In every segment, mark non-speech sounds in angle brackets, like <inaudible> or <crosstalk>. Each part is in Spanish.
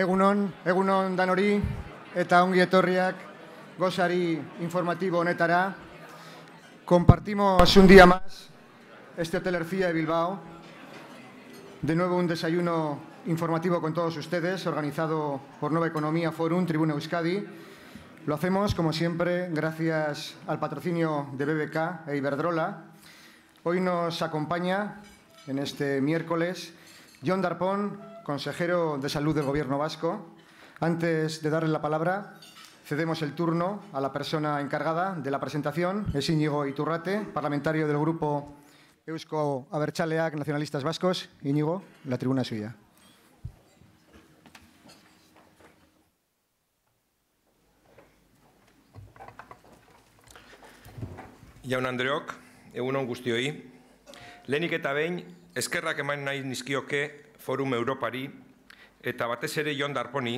Egunon, egunon danori eta ongi etorriak gozari informativo honetara. Compartimos un día más este Hotel de Bilbao. De nuevo un desayuno informativo con todos ustedes, organizado por Nueva Economía Forum, Tribuna Euskadi. Lo hacemos, como siempre, gracias al patrocinio de BBK e Iberdrola. Hoy nos acompaña, en este miércoles, John Darpón, consejero de Salud del Gobierno Vasco. Antes de darle la palabra, cedemos el turno a la persona encargada de la presentación, es Íñigo Iturrate, parlamentario del Grupo Eusko Aberchaleac Nacionalistas Vascos. Íñigo, la tribuna es suya. Jaun Andreok, guztioi. eta eskerrak eman nahi nizkioke Forum Europari, eta batez ere Jon Darponi,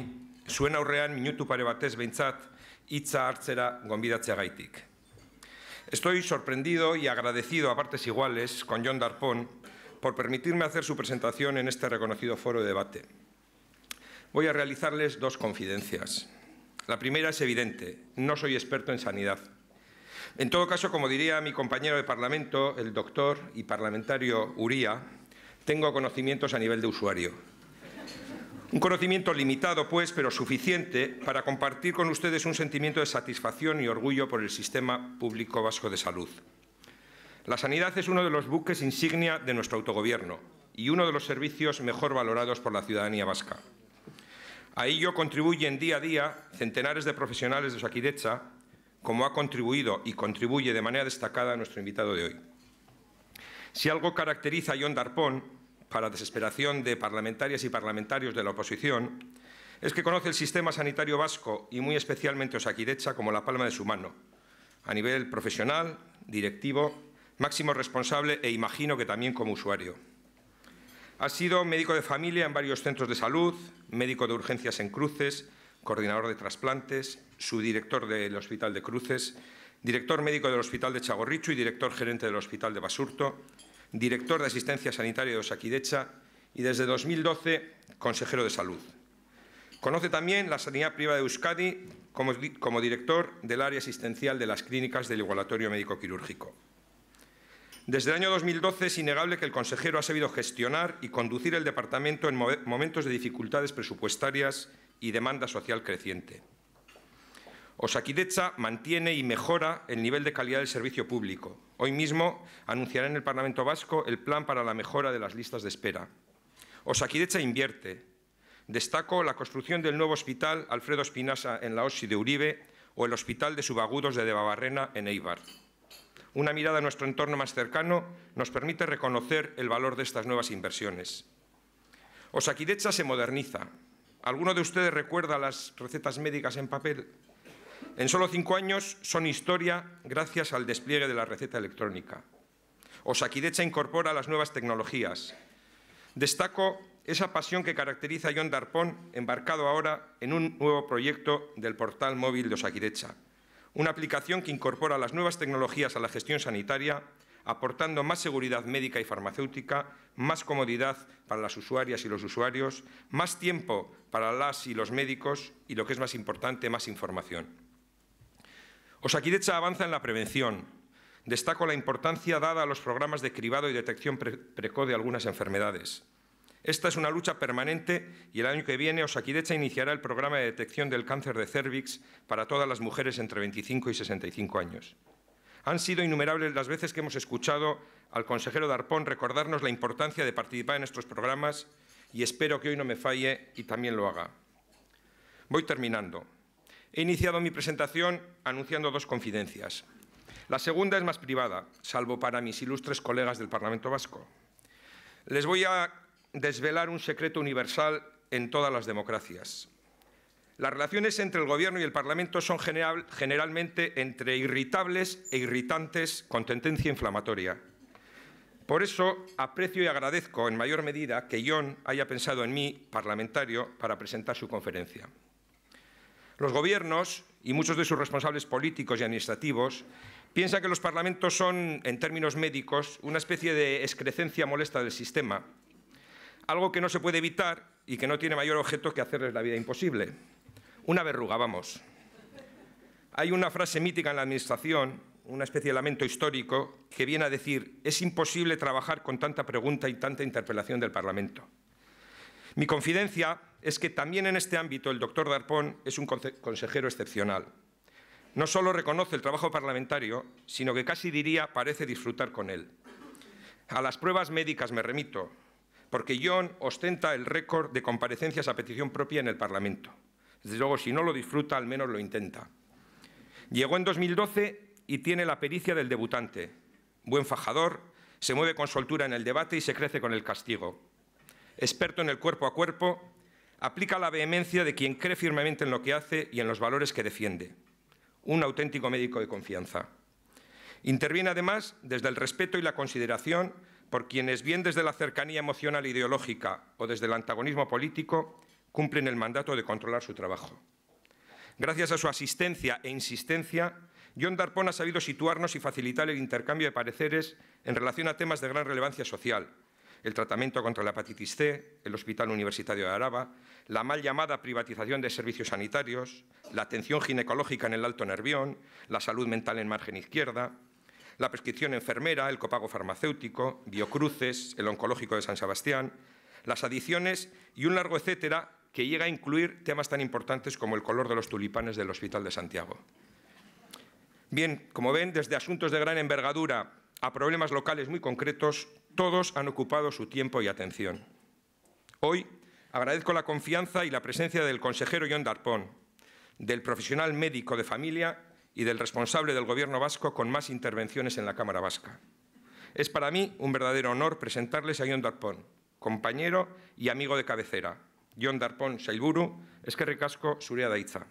zuen aurrean minutu pare batez behintzat hitza hartzera gonbidatzeagaitik. Estoy sorprendido y agradecido a partes iguales con John Darpon por permitirme hacer su presentación en este reconocido foro de debate. Voy a realizarles dos confidencias. La primera es evidente, no soy experto en sanidad. En todo caso, como diría mi compañero de Parlamento, el doctor y parlamentario Uría, tengo conocimientos a nivel de usuario. Un conocimiento limitado, pues, pero suficiente para compartir con ustedes un sentimiento de satisfacción y orgullo por el sistema público vasco de salud. La sanidad es uno de los buques insignia de nuestro autogobierno y uno de los servicios mejor valorados por la ciudadanía vasca. A ello contribuyen día a día centenares de profesionales de Saquidecha, como ha contribuido y contribuye de manera destacada nuestro invitado de hoy. Si algo caracteriza a John Darpón, para desesperación de parlamentarias y parlamentarios de la oposición, es que conoce el sistema sanitario vasco y muy especialmente Osakidecha como la palma de su mano, a nivel profesional, directivo, máximo responsable e imagino que también como usuario. Ha sido médico de familia en varios centros de salud, médico de urgencias en Cruces, coordinador de trasplantes, subdirector del Hospital de Cruces, director médico del Hospital de Chagorricho y director gerente del Hospital de Basurto, director de Asistencia Sanitaria de Osaquidecha y desde 2012 consejero de Salud. Conoce también la sanidad privada de Euskadi como, como director del área asistencial de las clínicas del igualatorio médico quirúrgico. Desde el año 2012 es innegable que el consejero ha sabido gestionar y conducir el departamento en momentos de dificultades presupuestarias y demanda social creciente. Osakidecha mantiene y mejora el nivel de calidad del servicio público. Hoy mismo anunciará en el Parlamento Vasco el plan para la mejora de las listas de espera. Osakidecha invierte. Destaco la construcción del nuevo hospital Alfredo Espinasa en la OSI de Uribe o el hospital de subagudos de Debabarrena en Eibar. Una mirada a nuestro entorno más cercano nos permite reconocer el valor de estas nuevas inversiones. Osakidecha se moderniza. ¿Alguno de ustedes recuerda las recetas médicas en papel? En solo cinco años son historia gracias al despliegue de la receta electrónica. Osakidecha incorpora las nuevas tecnologías. Destaco esa pasión que caracteriza a John Darpón, embarcado ahora en un nuevo proyecto del portal móvil de Osakidecha. Una aplicación que incorpora las nuevas tecnologías a la gestión sanitaria, aportando más seguridad médica y farmacéutica, más comodidad para las usuarias y los usuarios, más tiempo para las y los médicos y, lo que es más importante, más información. Osakidecha avanza en la prevención. Destaco la importancia dada a los programas de cribado y detección precoz de algunas enfermedades. Esta es una lucha permanente y el año que viene Osakidecha iniciará el programa de detección del cáncer de cérvix para todas las mujeres entre 25 y 65 años. Han sido innumerables las veces que hemos escuchado al consejero Darpón recordarnos la importancia de participar en estos programas y espero que hoy no me falle y también lo haga. Voy terminando. He iniciado mi presentación anunciando dos confidencias. La segunda es más privada, salvo para mis ilustres colegas del Parlamento Vasco. Les voy a desvelar un secreto universal en todas las democracias. Las relaciones entre el Gobierno y el Parlamento son generalmente entre irritables e irritantes con tendencia inflamatoria. Por eso aprecio y agradezco en mayor medida que John haya pensado en mí, parlamentario, para presentar su conferencia. Los gobiernos y muchos de sus responsables políticos y administrativos piensan que los parlamentos son, en términos médicos, una especie de excrecencia molesta del sistema, algo que no se puede evitar y que no tiene mayor objeto que hacerles la vida imposible. Una verruga, vamos. Hay una frase mítica en la Administración, una especie de lamento histórico, que viene a decir, es imposible trabajar con tanta pregunta y tanta interpelación del Parlamento. Mi confidencia es que también en este ámbito el doctor Darpón es un consejero excepcional. No solo reconoce el trabajo parlamentario, sino que casi diría parece disfrutar con él. A las pruebas médicas me remito, porque John ostenta el récord de comparecencias a petición propia en el Parlamento. Desde luego, si no lo disfruta, al menos lo intenta. Llegó en 2012 y tiene la pericia del debutante. Buen fajador, se mueve con soltura en el debate y se crece con el castigo. Experto en el cuerpo a cuerpo, aplica la vehemencia de quien cree firmemente en lo que hace y en los valores que defiende. Un auténtico médico de confianza. Interviene además desde el respeto y la consideración por quienes, bien desde la cercanía emocional e ideológica o desde el antagonismo político, cumplen el mandato de controlar su trabajo. Gracias a su asistencia e insistencia, John Darpon ha sabido situarnos y facilitar el intercambio de pareceres en relación a temas de gran relevancia social, el tratamiento contra la hepatitis C, el Hospital Universitario de Araba, la mal llamada privatización de servicios sanitarios, la atención ginecológica en el Alto Nervión, la salud mental en margen izquierda, la prescripción enfermera, el copago farmacéutico, biocruces, el oncológico de San Sebastián, las adiciones y un largo etcétera que llega a incluir temas tan importantes como el color de los tulipanes del Hospital de Santiago. Bien, como ven, desde asuntos de gran envergadura a problemas locales muy concretos, todos han ocupado su tiempo y atención. Hoy agradezco la confianza y la presencia del consejero John Darpón, del profesional médico de familia y del responsable del Gobierno vasco con más intervenciones en la Cámara Vasca. Es para mí un verdadero honor presentarles a John Darpón, compañero y amigo de cabecera. John Darpón Sailburu, esquerre casco recasco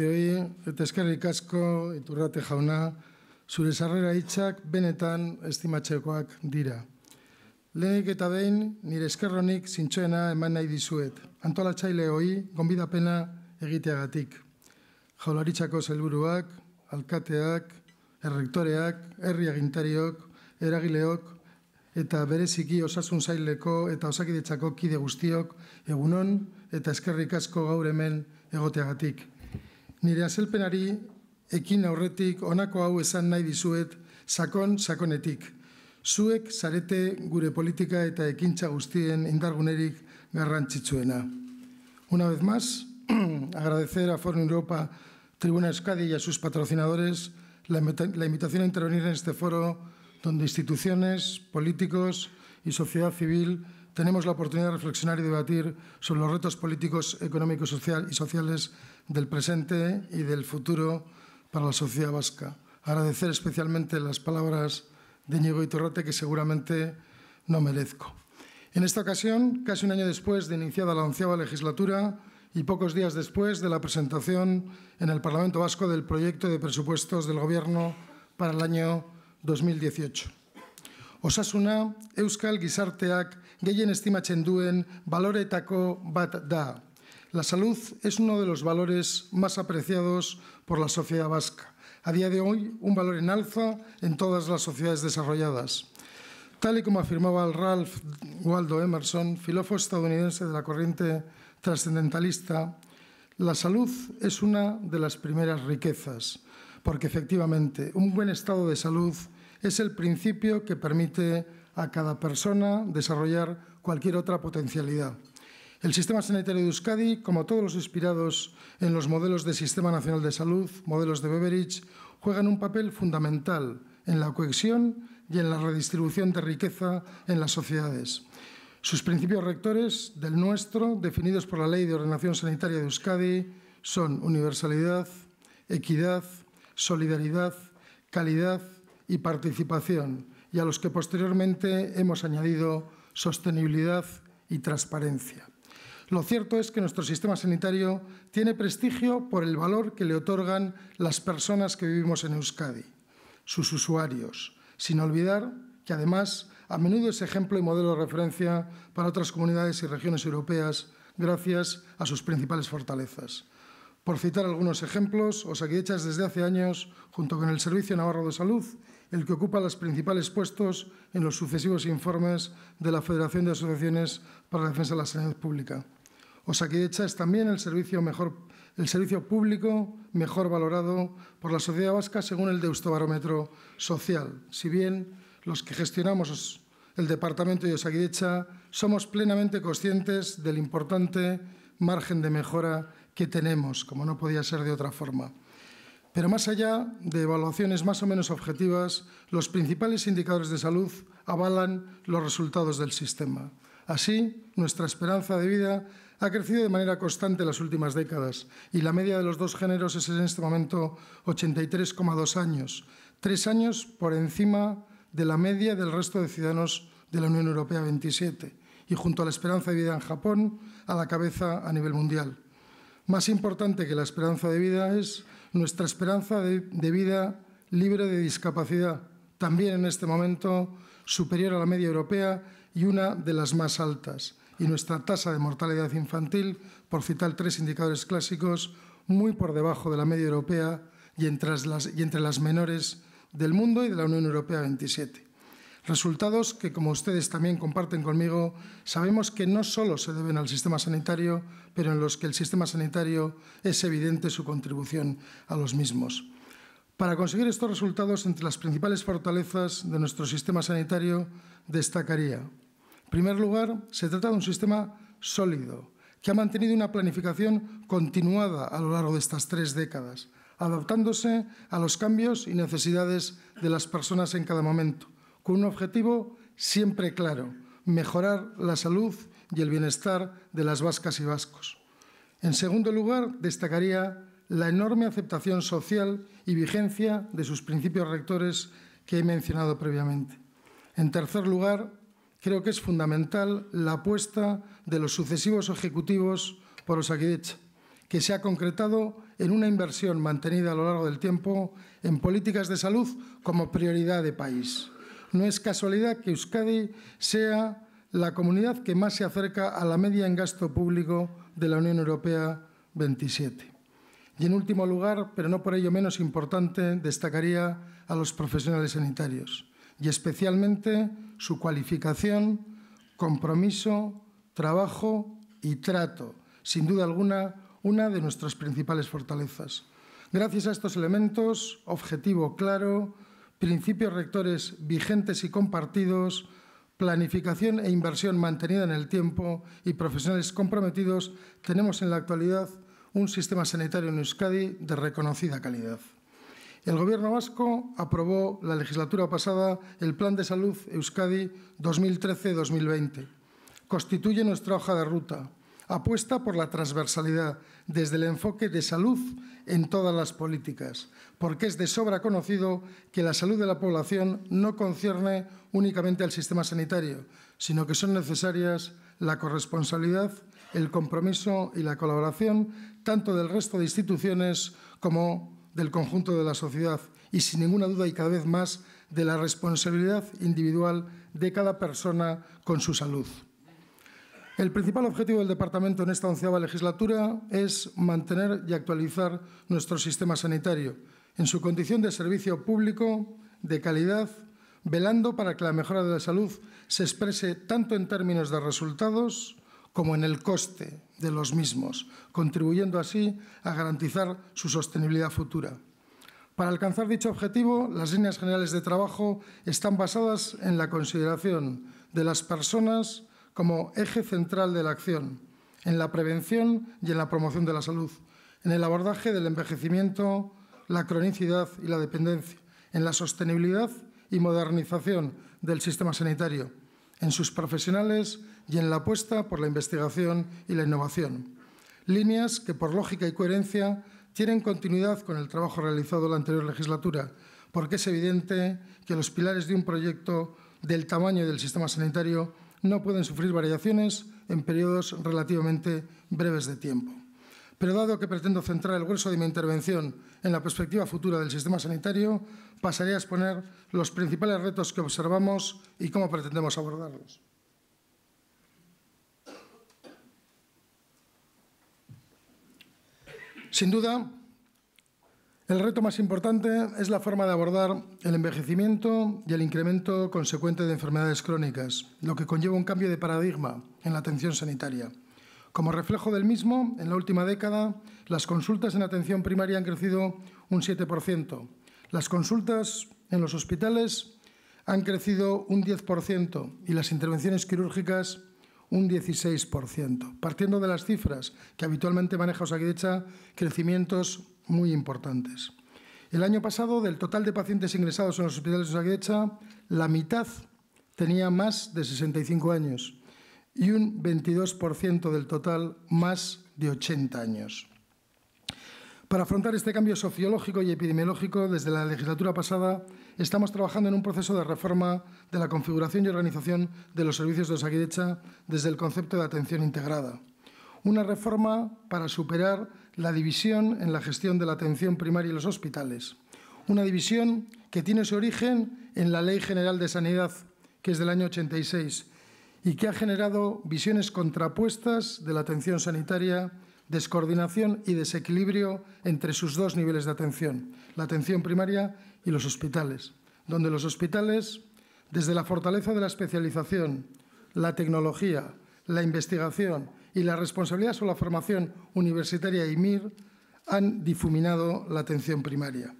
eta eskerrik asko, iturrate jauna, zure sarrera hitzak benetan estimatxekoak dira. Lehenik eta behin, nire eskerronik zintxoena eman nahi dizuet. Antolatzaile hoi, gombidapena egiteagatik. Jaularitzako zelburuak, alkateak, errektoreak, herriagintariok, eragileok, eta bereziki osasun zaileko eta osakidetzako kide guztiok egunon eta eskerrik asko gaur hemen egoteagatik. Nire penari, ekin aurretik honako hau esan nahi dizuet sakon sakonetik. Zuek sarete, gure politika eta ekintza guztien indargunerik garrantzitsuena. Una vez más, <clears throat> agradecer a Foro Europa, Tribuna Euskadi y a sus patrocinadores la invitación a intervenir en este foro donde instituciones, políticos y sociedad civil tenemos la oportunidad de reflexionar y debatir sobre los retos políticos, económicos sociales y sociales del presente y del futuro para la sociedad vasca. Agradecer especialmente las palabras de y Iturrate, que seguramente no merezco. En esta ocasión, casi un año después de iniciada la onceava legislatura y pocos días después de la presentación en el Parlamento Vasco del proyecto de presupuestos del Gobierno para el año 2018. Osasuna euskal gizarteak gehien estimatzen duen Taco bat da. La salud es uno de los valores más apreciados por la sociedad vasca. A día de hoy, un valor en alza en todas las sociedades desarrolladas. Tal y como afirmaba Ralph Waldo Emerson, filósofo estadounidense de la corriente trascendentalista, la salud es una de las primeras riquezas, porque efectivamente un buen estado de salud es el principio que permite a cada persona desarrollar cualquier otra potencialidad. El sistema sanitario de Euskadi, como todos los inspirados en los modelos de Sistema Nacional de Salud, modelos de Beveridge, juegan un papel fundamental en la cohesión y en la redistribución de riqueza en las sociedades. Sus principios rectores del nuestro, definidos por la Ley de Ordenación Sanitaria de Euskadi, son universalidad, equidad, solidaridad, calidad, y participación, y a los que posteriormente hemos añadido sostenibilidad y transparencia. Lo cierto es que nuestro sistema sanitario tiene prestigio por el valor que le otorgan las personas que vivimos en Euskadi, sus usuarios, sin olvidar que además a menudo es ejemplo y modelo de referencia para otras comunidades y regiones europeas gracias a sus principales fortalezas. Por citar algunos ejemplos, os aquí hechas desde hace años, junto con el Servicio Navarro de Salud el que ocupa los principales puestos en los sucesivos informes de la Federación de Asociaciones para la Defensa de la Sanidad Pública. Osaquidecha es también el servicio, público mejor valorado por la sociedad vasca según el Deustobarómetro Social, si bien los que gestionamos el Departamento de Osakidecha somos plenamente conscientes del importante margen de mejora que tenemos, como no podía ser de otra forma. Pero más allá de evaluaciones más o menos objetivas, los principales indicadores de salud avalan los resultados del sistema. Así, nuestra esperanza de vida ha crecido de manera constante en las últimas décadas y la media de los dos géneros es en este momento 83,2 años, tres años por encima de la media del resto de ciudadanos de la Unión Europea 27 y junto a la esperanza de vida en Japón a la cabeza a nivel mundial. Más importante que la esperanza de vida es nuestra esperanza de, vida libre de discapacidad, también en este momento superior a la media europea y una de las más altas, y nuestra tasa de mortalidad infantil, por citar tres indicadores clásicos, muy por debajo de la media europea y entre las, y entre las menores del mundo y de la Unión Europea 27. Resultados que, como ustedes también comparten conmigo, sabemos que no solo se deben al sistema sanitario, pero en los que el sistema sanitario es evidente su contribución a los mismos. Para conseguir estos resultados, entre las principales fortalezas de nuestro sistema sanitario, destacaría, en primer lugar, se trata de un sistema sólido, que ha mantenido una planificación continuada a lo largo de estas tres décadas, adaptándose a los cambios y necesidades de las personas en cada momento con un objetivo siempre claro, mejorar la salud y el bienestar de las vascas y vascos. En segundo lugar, destacaría la enorme aceptación social y vigencia de sus principios rectores que he mencionado previamente. En tercer lugar, creo que es fundamental la apuesta de los sucesivos ejecutivos por Osakidecha, que se ha concretado en una inversión mantenida a lo largo del tiempo en políticas de salud como prioridad de país. No es casualidad que Euskadi sea la comunidad que más se acerca a la media en gasto público de la Unión Europea 27. Y en último lugar, pero no por ello menos importante, destacaría a los profesionales sanitarios y especialmente su cualificación, compromiso, trabajo y trato, sin duda alguna una de nuestras principales fortalezas. Gracias a estos elementos, objetivo claro, principios rectores vigentes y compartidos, planificación e inversión mantenida en el tiempo y profesionales comprometidos, tenemos en la actualidad un sistema sanitario en Euskadi de reconocida calidad. El Gobierno vasco aprobó la legislatura pasada el Plan de Salud Euskadi 2013-2020. Constituye nuestra hoja de ruta apuesta por la transversalidad desde el enfoque de salud en todas las políticas, porque es de sobra conocido que la salud de la población no concierne únicamente al sistema sanitario, sino que son necesarias la corresponsabilidad, el compromiso y la colaboración tanto del resto de instituciones como del conjunto de la sociedad y sin ninguna duda y cada vez más de la responsabilidad individual de cada persona con su salud. El principal objetivo del Departamento en esta onceava legislatura es mantener y actualizar nuestro sistema sanitario en su condición de servicio público de calidad, velando para que la mejora de la salud se exprese tanto en términos de resultados como en el coste de los mismos, contribuyendo así a garantizar su sostenibilidad futura. Para alcanzar dicho objetivo, las líneas generales de trabajo están basadas en la consideración de las personas, como eje central de la acción, en la prevención y en la promoción de la salud, en el abordaje del envejecimiento, la cronicidad y la dependencia, en la sostenibilidad y modernización del sistema sanitario, en sus profesionales y en la apuesta por la investigación y la innovación. Líneas que, por lógica y coherencia, tienen continuidad con el trabajo realizado la anterior legislatura, porque es evidente que los pilares de un proyecto del tamaño del sistema sanitario no pueden sufrir variaciones en periodos relativamente breves de tiempo. Pero dado que pretendo centrar el grueso de mi intervención en la perspectiva futura del sistema sanitario, pasaré a exponer los principales retos que observamos y cómo pretendemos abordarlos. Sin duda, el reto más importante es la forma de abordar el envejecimiento y el incremento consecuente de enfermedades crónicas, lo que conlleva un cambio de paradigma en la atención sanitaria. Como reflejo del mismo, en la última década, las consultas en atención primaria han crecido un 7%, las consultas en los hospitales han crecido un 10% y las intervenciones quirúrgicas un 16%. Partiendo de las cifras que habitualmente maneja Osaquidecha, crecimientos muy importantes. El año pasado, del total de pacientes ingresados en los hospitales de Osaguecha, la mitad tenía más de 65 años y un 22% del total más de 80 años. Para afrontar este cambio sociológico y epidemiológico, desde la legislatura pasada estamos trabajando en un proceso de reforma de la configuración y organización de los servicios de Osaguidecha desde el concepto de atención integrada. Una reforma para superar la división en la gestión de la atención primaria y los hospitales. Una división que tiene su origen en la Ley General de Sanidad, que es del año 86, y que ha generado visiones contrapuestas de la atención sanitaria, descoordinación y desequilibrio entre sus dos niveles de atención, la atención primaria y los hospitales, donde los hospitales, desde la fortaleza de la especialización, la tecnología, la investigación, y la responsabilidad sobre la formación universitaria y MIR han difuminado la atención primaria.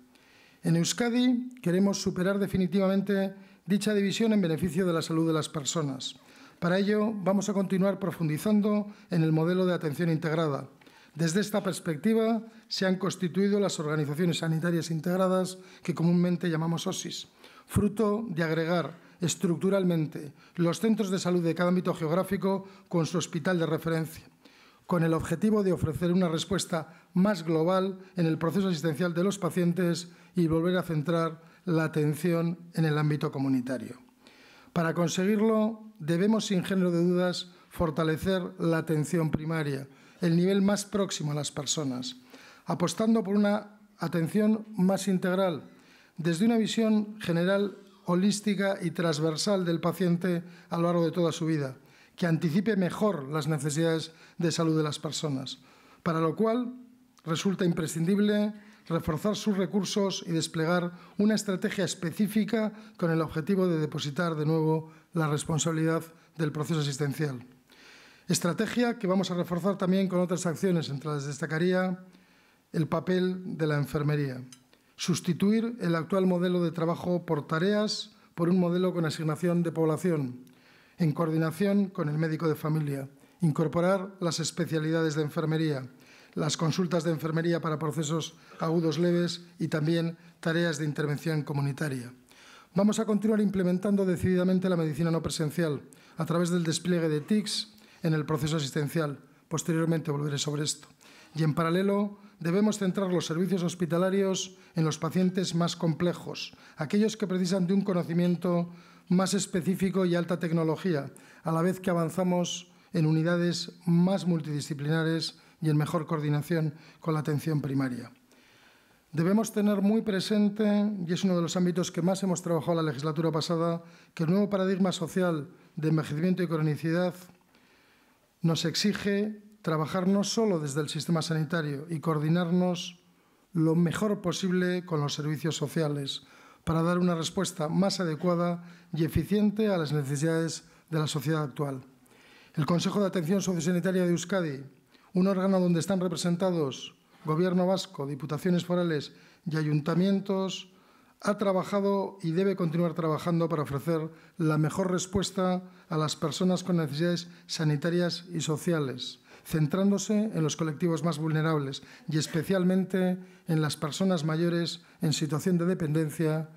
En Euskadi queremos superar definitivamente dicha división en beneficio de la salud de las personas. Para ello, vamos a continuar profundizando en el modelo de atención integrada. Desde esta perspectiva, se han constituido las organizaciones sanitarias integradas que comúnmente llamamos OSIS, fruto de agregar estructuralmente los centros de salud de cada ámbito geográfico con su hospital de referencia, con el objetivo de ofrecer una respuesta más global en el proceso asistencial de los pacientes y volver a centrar la atención en el ámbito comunitario. Para conseguirlo, debemos, sin género de dudas, fortalecer la atención primaria, el nivel más próximo a las personas, apostando por una atención más integral, desde una visión general holística y transversal del paciente a lo largo de toda su vida, que anticipe mejor las necesidades de salud de las personas, para lo cual resulta imprescindible reforzar sus recursos y desplegar una estrategia específica con el objetivo de depositar de nuevo la responsabilidad del proceso asistencial. Estrategia que vamos a reforzar también con otras acciones, entre las que destacaría el papel de la enfermería. Sustituir el actual modelo de trabajo por tareas por un modelo con asignación de población, en coordinación con el médico de familia. Incorporar las especialidades de enfermería, las consultas de enfermería para procesos agudos leves y también tareas de intervención comunitaria. Vamos a continuar implementando decididamente la medicina no presencial a través del despliegue de TICs en el proceso asistencial. Posteriormente volveré sobre esto. Y en paralelo debemos centrar los servicios hospitalarios en los pacientes más complejos, aquellos que precisan de un conocimiento más específico y alta tecnología, a la vez que avanzamos en unidades más multidisciplinares y en mejor coordinación con la atención primaria. Debemos tener muy presente, y es uno de los ámbitos que más hemos trabajado la legislatura pasada, que el nuevo paradigma social de envejecimiento y cronicidad nos exige trabajar no solo desde el sistema sanitario y coordinarnos lo mejor posible con los servicios sociales para dar una respuesta más adecuada y eficiente a las necesidades de la sociedad actual. El Consejo de Atención Sociosanitaria de Euskadi, un órgano donde están representados Gobierno vasco, Diputaciones forales y ayuntamientos, ha trabajado y debe continuar trabajando para ofrecer la mejor respuesta a las personas con necesidades sanitarias y sociales, centrándose en los colectivos más vulnerables y especialmente en las personas mayores en situación de dependencia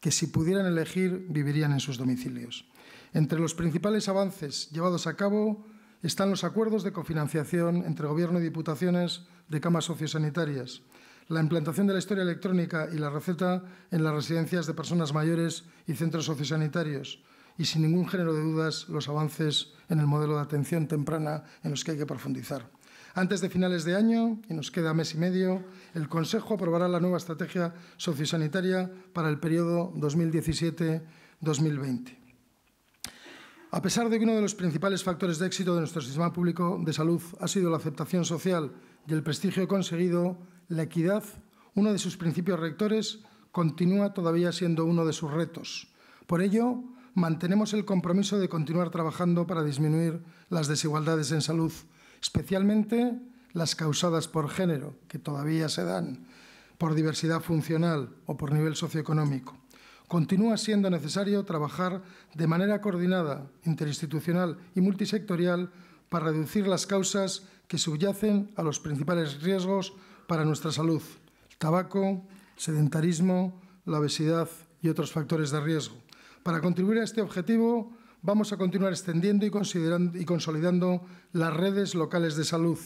que si pudieran elegir vivirían en sus domicilios. Entre los principales avances llevados a cabo están los acuerdos de cofinanciación entre Gobierno y Diputaciones de camas sociosanitarias, la implantación de la historia electrónica y la receta en las residencias de personas mayores y centros sociosanitarios, y sin ningún género de dudas los avances en el modelo de atención temprana en los que hay que profundizar. Antes de finales de año, y nos queda mes y medio, el Consejo aprobará la nueva estrategia sociosanitaria para el periodo 2017-2020. A pesar de que uno de los principales factores de éxito de nuestro sistema público de salud ha sido la aceptación social y el prestigio conseguido, la equidad, uno de sus principios rectores, continúa todavía siendo uno de sus retos. Por ello, mantenemos el compromiso de continuar trabajando para disminuir las desigualdades en salud, especialmente las causadas por género, que todavía se dan, por diversidad funcional o por nivel socioeconómico. Continúa siendo necesario trabajar de manera coordinada, interinstitucional y multisectorial para reducir las causas que subyacen a los principales riesgos para nuestra salud, el tabaco, sedentarismo, la obesidad y otros factores de riesgo. Para contribuir a este objetivo, vamos a continuar extendiendo y, considerando y consolidando las redes locales de salud,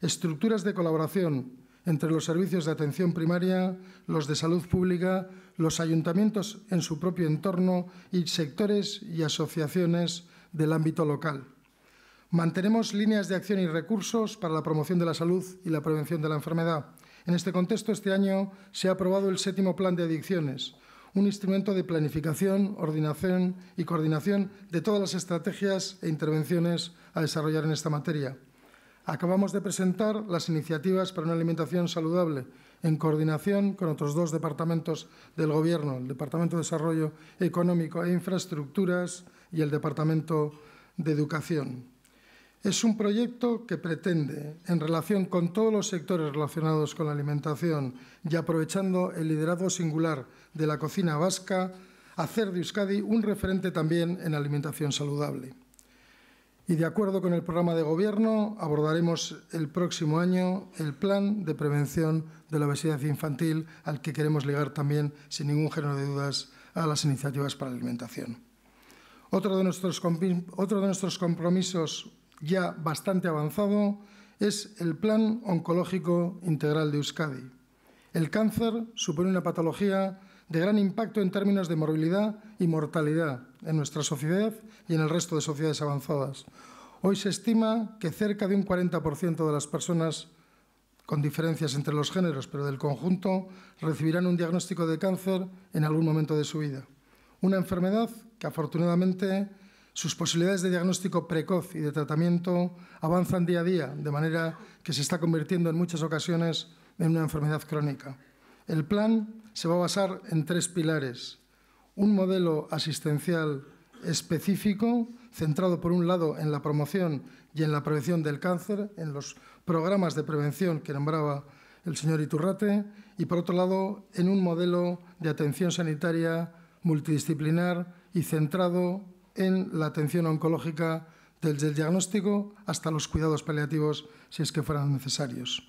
estructuras de colaboración entre los servicios de atención primaria, los de salud pública, los ayuntamientos en su propio entorno y sectores y asociaciones del ámbito local. Mantenemos líneas de acción y recursos para la promoción de la salud y la prevención de la enfermedad. En este contexto, este año se ha aprobado el séptimo Plan de Adicciones, un instrumento de planificación, ordenación y coordinación de todas las estrategias e intervenciones a desarrollar en esta materia. Acabamos de presentar las iniciativas para una alimentación saludable en coordinación con otros dos departamentos del Gobierno, el Departamento de Desarrollo Económico e Infraestructuras y el Departamento de Educación. Es un proyecto que pretende, en relación con todos los sectores relacionados con la alimentación y aprovechando el liderazgo singular de la cocina vasca, hacer de Euskadi un referente también en alimentación saludable. Y de acuerdo con el programa de Gobierno, abordaremos el próximo año el plan de prevención de la obesidad infantil, al que queremos ligar también, sin ningún género de dudas, a las iniciativas para la alimentación. Otro de nuestros, otro de nuestros compromisos ya bastante avanzado es el Plan Oncológico Integral de Euskadi. El cáncer supone una patología de gran impacto en términos de morbilidad y mortalidad en nuestra sociedad y en el resto de sociedades avanzadas. Hoy se estima que cerca de un 40% de las personas, con diferencias entre los géneros, pero del conjunto, recibirán un diagnóstico de cáncer en algún momento de su vida. Una enfermedad que afortunadamente sus posibilidades de diagnóstico precoz y de tratamiento avanzan día a día, de manera que se está convirtiendo en muchas ocasiones en una enfermedad crónica. El plan se va a basar en tres pilares. Un modelo asistencial específico, centrado por un lado en la promoción y en la prevención del cáncer, en los programas de prevención que nombraba el señor Iturrate, y por otro lado en un modelo de atención sanitaria multidisciplinar y centrado en la atención oncológica desde el diagnóstico hasta los cuidados paliativos si es que fueran necesarios.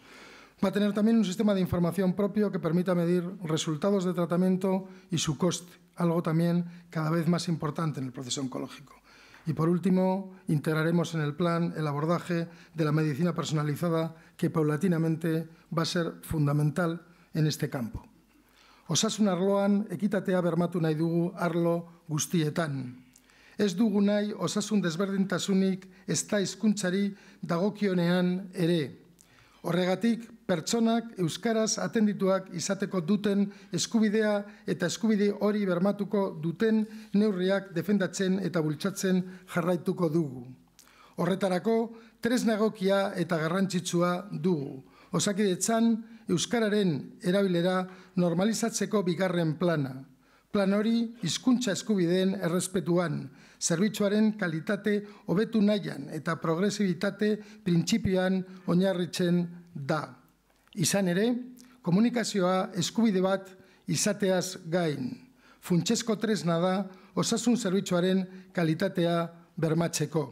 Va a tener también un sistema de información propio que permita medir resultados de tratamiento y su coste, algo también cada vez más importante en el proceso oncológico. Y por último, integraremos en el plan el abordaje de la medicina personalizada que paulatinamente va a ser fundamental en este campo. Osasun arloan ekitatea bermatu nahi dugu arlo guztietan. ez dugu nahi osasun desberdintasunik ez da izkuntzari dagokionean ere. Horregatik, pertsonak euskaraz atendituak izateko duten eskubidea eta eskubide hori bermatuko duten neurriak defendatzen eta bultzatzen jarraituko dugu. Horretarako, tres nagokia eta garrantzitsua dugu. Osakidetzan, euskararen erabilera normalizatzeko bigarren plana. Planori hori hizkuntza eskubideen errespetuan, zerbitzuaren kalitate hobetu nahian eta progresibitate printzipioan oinarritzen da. Izan ere, komunikazioa eskubide bat izateaz gain. tres tresna da osasun zerbitzuaren kalitatea bermatzeko.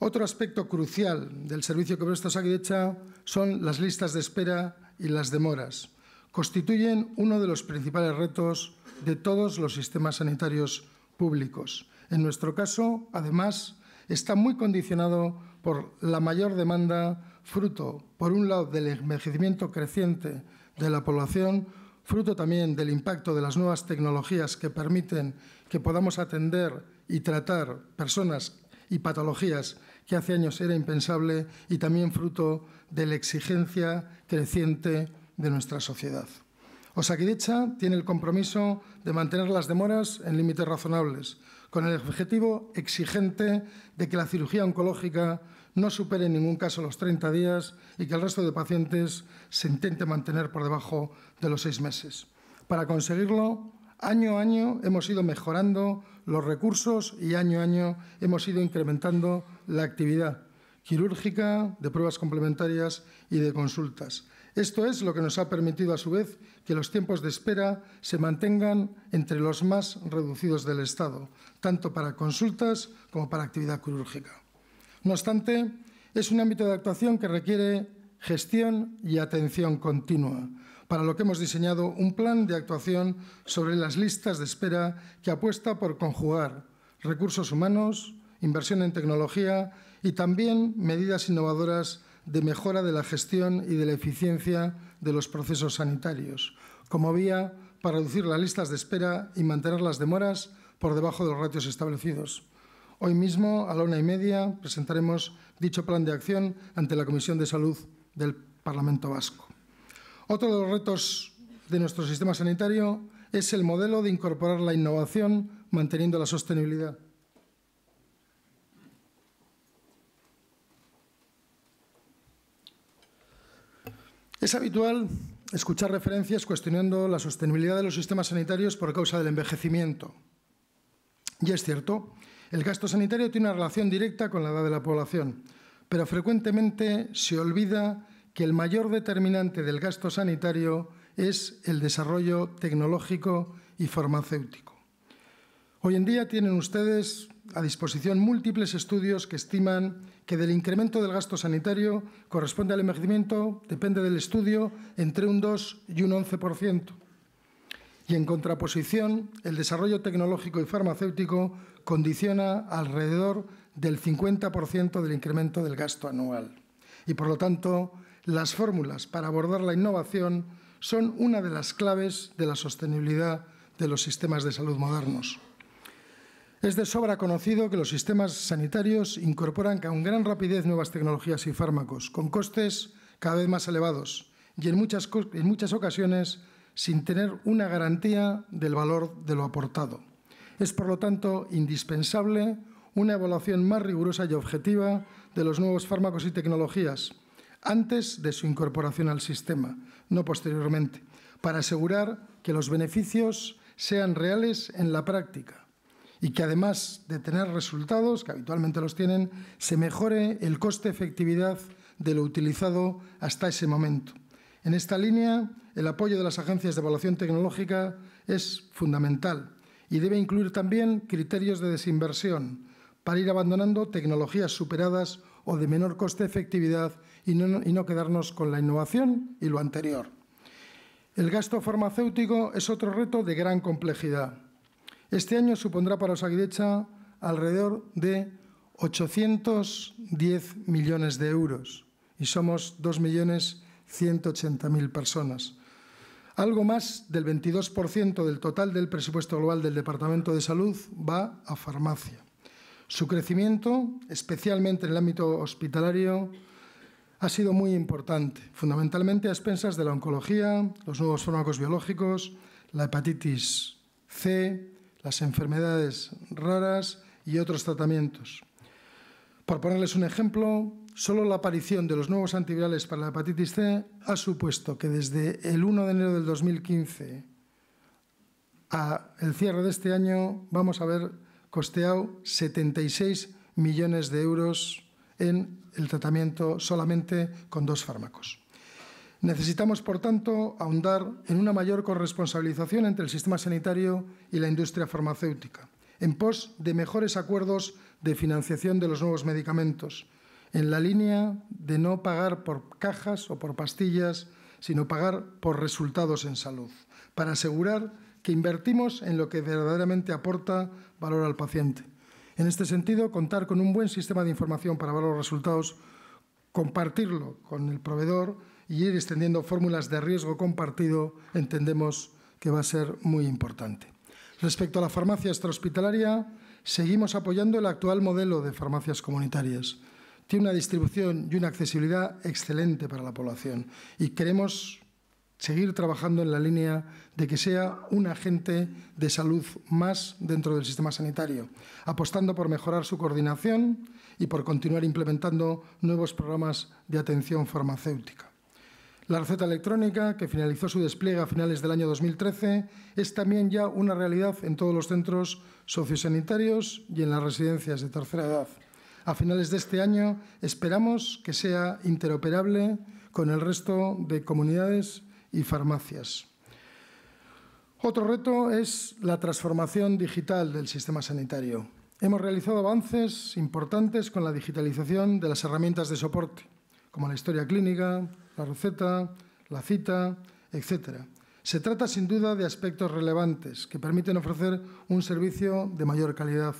Otro aspecto crucial del servicio que presta Osakidetza son las listas de espera y las demoras. Constituyen uno de los principales retos de todos los sistemas sanitarios públicos. En nuestro caso, además, está muy condicionado por la mayor demanda fruto, por un lado, del envejecimiento creciente de la población, fruto también del impacto de las nuevas tecnologías que permiten que podamos atender y tratar personas y patologías que hace años era impensable y también fruto de la exigencia creciente de nuestra sociedad. Osakidecha tiene el compromiso de mantener las demoras en límites razonables, con el objetivo exigente de que la cirugía oncológica no supere en ningún caso los 30 días y que el resto de pacientes se intente mantener por debajo de los seis meses. Para conseguirlo, año a año hemos ido mejorando los recursos y año a año hemos ido incrementando la actividad quirúrgica, de pruebas complementarias y de consultas. Esto es lo que nos ha permitido, a su vez, que los tiempos de espera se mantengan entre los más reducidos del Estado, tanto para consultas como para actividad quirúrgica. No obstante, es un ámbito de actuación que requiere gestión y atención continua, para lo que hemos diseñado un plan de actuación sobre las listas de espera que apuesta por conjugar recursos humanos, inversión en tecnología y también medidas innovadoras de mejora de la gestión y de la eficiencia de los procesos sanitarios, como vía para reducir las listas de espera y mantener las demoras por debajo de los ratios establecidos. Hoy mismo, a la una y media, presentaremos dicho plan de acción ante la Comisión de Salud del Parlamento Vasco. Otro de los retos de nuestro sistema sanitario es el modelo de incorporar la innovación manteniendo la sostenibilidad. Es habitual escuchar referencias cuestionando la sostenibilidad de los sistemas sanitarios por causa del envejecimiento. Y es cierto, el gasto sanitario tiene una relación directa con la edad de la población, pero frecuentemente se olvida que el mayor determinante del gasto sanitario es el desarrollo tecnológico y farmacéutico. Hoy en día tienen ustedes a disposición múltiples estudios que estiman que del incremento del gasto sanitario corresponde al envejecimiento, depende del estudio, entre un 2 y un 11%. Y en contraposición, el desarrollo tecnológico y farmacéutico condiciona alrededor del 50% del incremento del gasto anual. Y por lo tanto, las fórmulas para abordar la innovación son una de las claves de la sostenibilidad de los sistemas de salud modernos. Es de sobra conocido que los sistemas sanitarios incorporan con gran rapidez nuevas tecnologías y fármacos, con costes cada vez más elevados y en muchas, ocasiones sin tener una garantía del valor de lo aportado. Es, por lo tanto, indispensable una evaluación más rigurosa y objetiva de los nuevos fármacos y tecnologías antes de su incorporación al sistema, no posteriormente, para asegurar que los beneficios sean reales en la práctica y que además de tener resultados, que habitualmente los tienen, se mejore el coste-efectividad de lo utilizado hasta ese momento. En esta línea, el apoyo de las agencias de evaluación tecnológica es fundamental y debe incluir también criterios de desinversión para ir abandonando tecnologías superadas o de menor coste-efectividad y no, y no quedarnos con la innovación y lo anterior. El gasto farmacéutico es otro reto de gran complejidad este año supondrá para Osaguidecha alrededor de 810 millones de euros y somos 2.180.000 personas, algo más del 22% del total del presupuesto global del Departamento de Salud va a farmacia. Su crecimiento, especialmente en el ámbito hospitalario, ha sido muy importante, fundamentalmente a expensas de la oncología, los nuevos fármacos biológicos, la hepatitis C, las enfermedades raras y otros tratamientos. Por ponerles un ejemplo, solo la aparición de los nuevos antivirales para la hepatitis C ha supuesto que desde el 1 de enero del 2015 a el cierre de este año vamos a haber costeado 76 millones de euros en el tratamiento solamente con dos fármacos. Necesitamos, por tanto, ahondar en una mayor corresponsabilización entre el sistema sanitario y la industria farmacéutica, en pos de mejores acuerdos de financiación de los nuevos medicamentos, en la línea de no pagar por cajas o por pastillas, sino pagar por resultados en salud, para asegurar que invertimos en lo que verdaderamente aporta valor al paciente. En este sentido, contar con un buen sistema de información para ver los resultados, compartirlo con el proveedor, y ir extendiendo fórmulas de riesgo compartido, entendemos que va a ser muy importante. Respecto a la farmacia extrahospitalaria, seguimos apoyando el actual modelo de farmacias comunitarias. Tiene una distribución y una accesibilidad excelente para la población y queremos seguir trabajando en la línea de que sea un agente de salud más dentro del sistema sanitario, apostando por mejorar su coordinación y por continuar implementando nuevos programas de atención farmacéutica. La receta electrónica, que finalizó su despliegue a finales del año 2013, es también ya una realidad en todos los centros sociosanitarios y en las residencias de tercera edad. A finales de este año esperamos que sea interoperable con el resto de comunidades y farmacias. Otro reto es la transformación digital del sistema sanitario. Hemos realizado avances importantes con la digitalización de las herramientas de soporte, como la historia clínica, la receta, la cita, etcétera. Se trata sin duda de aspectos relevantes que permiten ofrecer un servicio de mayor calidad.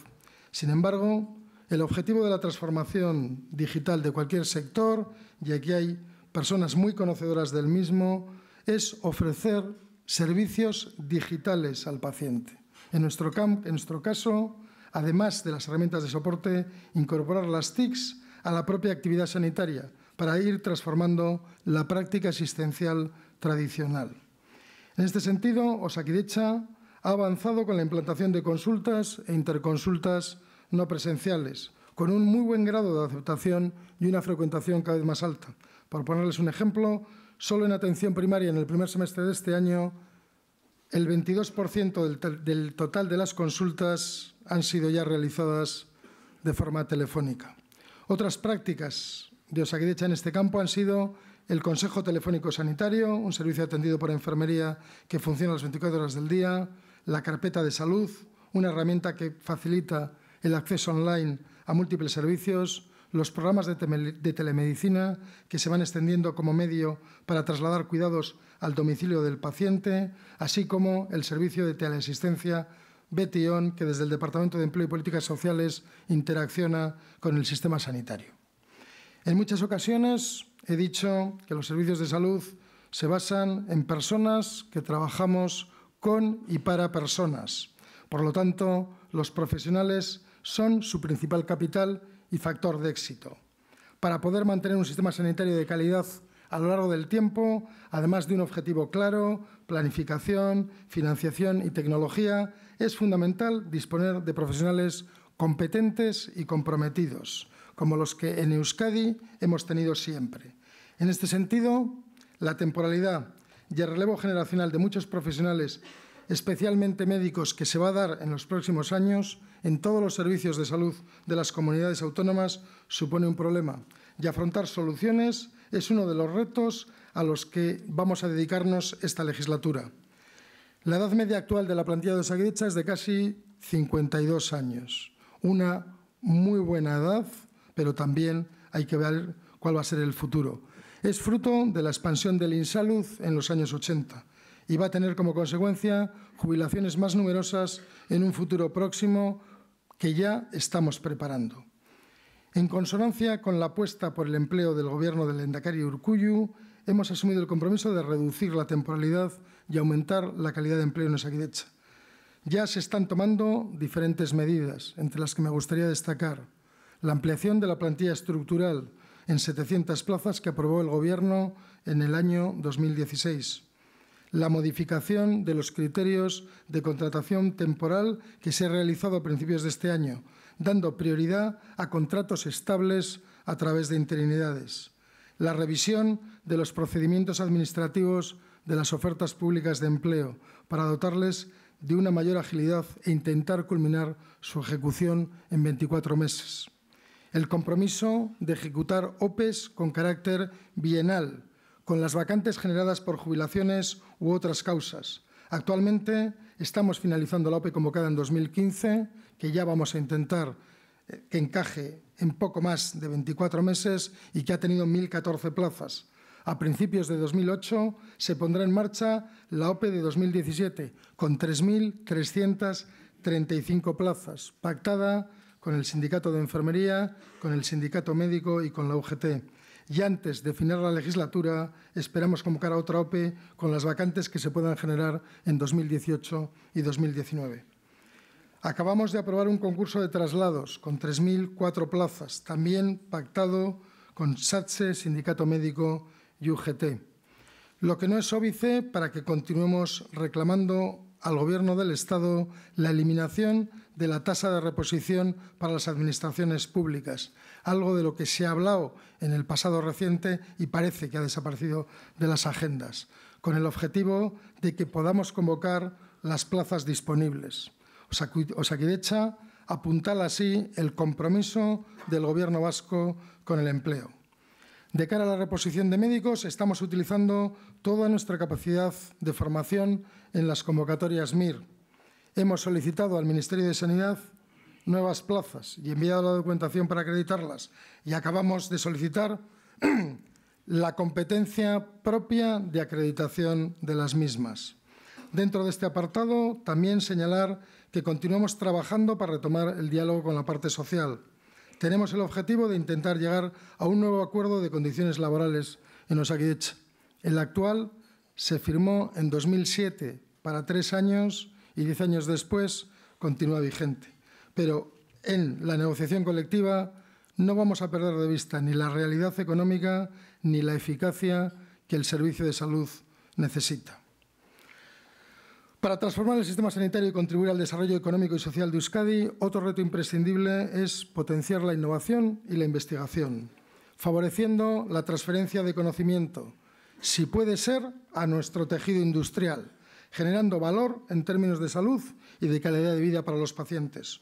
Sin embargo, el objetivo de la transformación digital de cualquier sector, y aquí hay personas muy conocedoras del mismo, es ofrecer servicios digitales al paciente. En nuestro, en nuestro caso, además de las herramientas de soporte, incorporar las TICs a la propia actividad sanitaria, para ir transformando la práctica asistencial tradicional. En este sentido, Osakidecha ha avanzado con la implantación de consultas e interconsultas no presenciales, con un muy buen grado de aceptación y una frecuentación cada vez más alta. Por ponerles un ejemplo, solo en atención primaria en el primer semestre de este año, el 22% del total de las consultas han sido ya realizadas de forma telefónica. Otras prácticas de Osaquidecha en este campo han sido el Consejo Telefónico Sanitario, un servicio atendido por enfermería que funciona las 24 horas del día, la carpeta de salud, una herramienta que facilita el acceso online a múltiples servicios, los programas de, telemedicina que se van extendiendo como medio para trasladar cuidados al domicilio del paciente, así como el servicio de teleasistencia Betion, que desde el Departamento de Empleo y Políticas Sociales interacciona con el sistema sanitario. En muchas ocasiones he dicho que los servicios de salud se basan en personas que trabajamos con y para personas. Por lo tanto, los profesionales son su principal capital y factor de éxito. Para poder mantener un sistema sanitario de calidad a lo largo del tiempo, además de un objetivo claro, planificación, financiación y tecnología, es fundamental disponer de profesionales competentes y comprometidos, como los que en Euskadi hemos tenido siempre. En este sentido, la temporalidad y el relevo generacional de muchos profesionales, especialmente médicos, que se va a dar en los próximos años en todos los servicios de salud de las comunidades autónomas, supone un problema y afrontar soluciones es uno de los retos a los que vamos a dedicarnos esta legislatura. La edad media actual de la plantilla de Osagricha es de casi 52 años, una muy buena edad pero también hay que ver cuál va a ser el futuro. Es fruto de la expansión del Insalud en los años 80 y va a tener como consecuencia jubilaciones más numerosas en un futuro próximo que ya estamos preparando. En consonancia con la apuesta por el empleo del gobierno del Endacari Urcuyu, hemos asumido el compromiso de reducir la temporalidad y aumentar la calidad de empleo en guidecha. Ya se están tomando diferentes medidas, entre las que me gustaría destacar la ampliación de la plantilla estructural en 700 plazas que aprobó el Gobierno en el año 2016, la modificación de los criterios de contratación temporal que se ha realizado a principios de este año, dando prioridad a contratos estables a través de interinidades, la revisión de los procedimientos administrativos de las ofertas públicas de empleo para dotarles de una mayor agilidad e intentar culminar su ejecución en 24 meses el compromiso de ejecutar OPEs con carácter bienal, con las vacantes generadas por jubilaciones u otras causas. Actualmente estamos finalizando la OPE convocada en 2015, que ya vamos a intentar eh, que encaje en poco más de 24 meses y que ha tenido 1.014 plazas. A principios de 2008 se pondrá en marcha la OPE de 2017, con 3.335 plazas, pactada con el Sindicato de Enfermería, con el Sindicato Médico y con la UGT. Y antes de finalizar la legislatura, esperamos convocar a otra OPE con las vacantes que se puedan generar en 2018 y 2019. Acabamos de aprobar un concurso de traslados con 3.004 plazas, también pactado con SATSE, Sindicato Médico y UGT. Lo que no es óbice para que continuemos reclamando al Gobierno del Estado la eliminación de la tasa de reposición para las administraciones públicas, algo de lo que se ha hablado en el pasado reciente y parece que ha desaparecido de las agendas, con el objetivo de que podamos convocar las plazas disponibles. hecho apuntal así el compromiso del Gobierno vasco con el empleo. De cara a la reposición de médicos, estamos utilizando toda nuestra capacidad de formación en las convocatorias MIR, Hemos solicitado al Ministerio de Sanidad nuevas plazas y enviado la documentación para acreditarlas y acabamos de solicitar <clears throat> la competencia propia de acreditación de las mismas. Dentro de este apartado, también señalar que continuamos trabajando para retomar el diálogo con la parte social. Tenemos el objetivo de intentar llegar a un nuevo acuerdo de condiciones laborales en Osakidech. El actual se firmó en 2007 para tres años y diez años después continúa vigente. Pero en la negociación colectiva no vamos a perder de vista ni la realidad económica ni la eficacia que el servicio de salud necesita. Para transformar el sistema sanitario y contribuir al desarrollo económico y social de Euskadi, otro reto imprescindible es potenciar la innovación y la investigación, favoreciendo la transferencia de conocimiento, si puede ser, a nuestro tejido industrial, generando valor en términos de salud y de calidad de vida para los pacientes.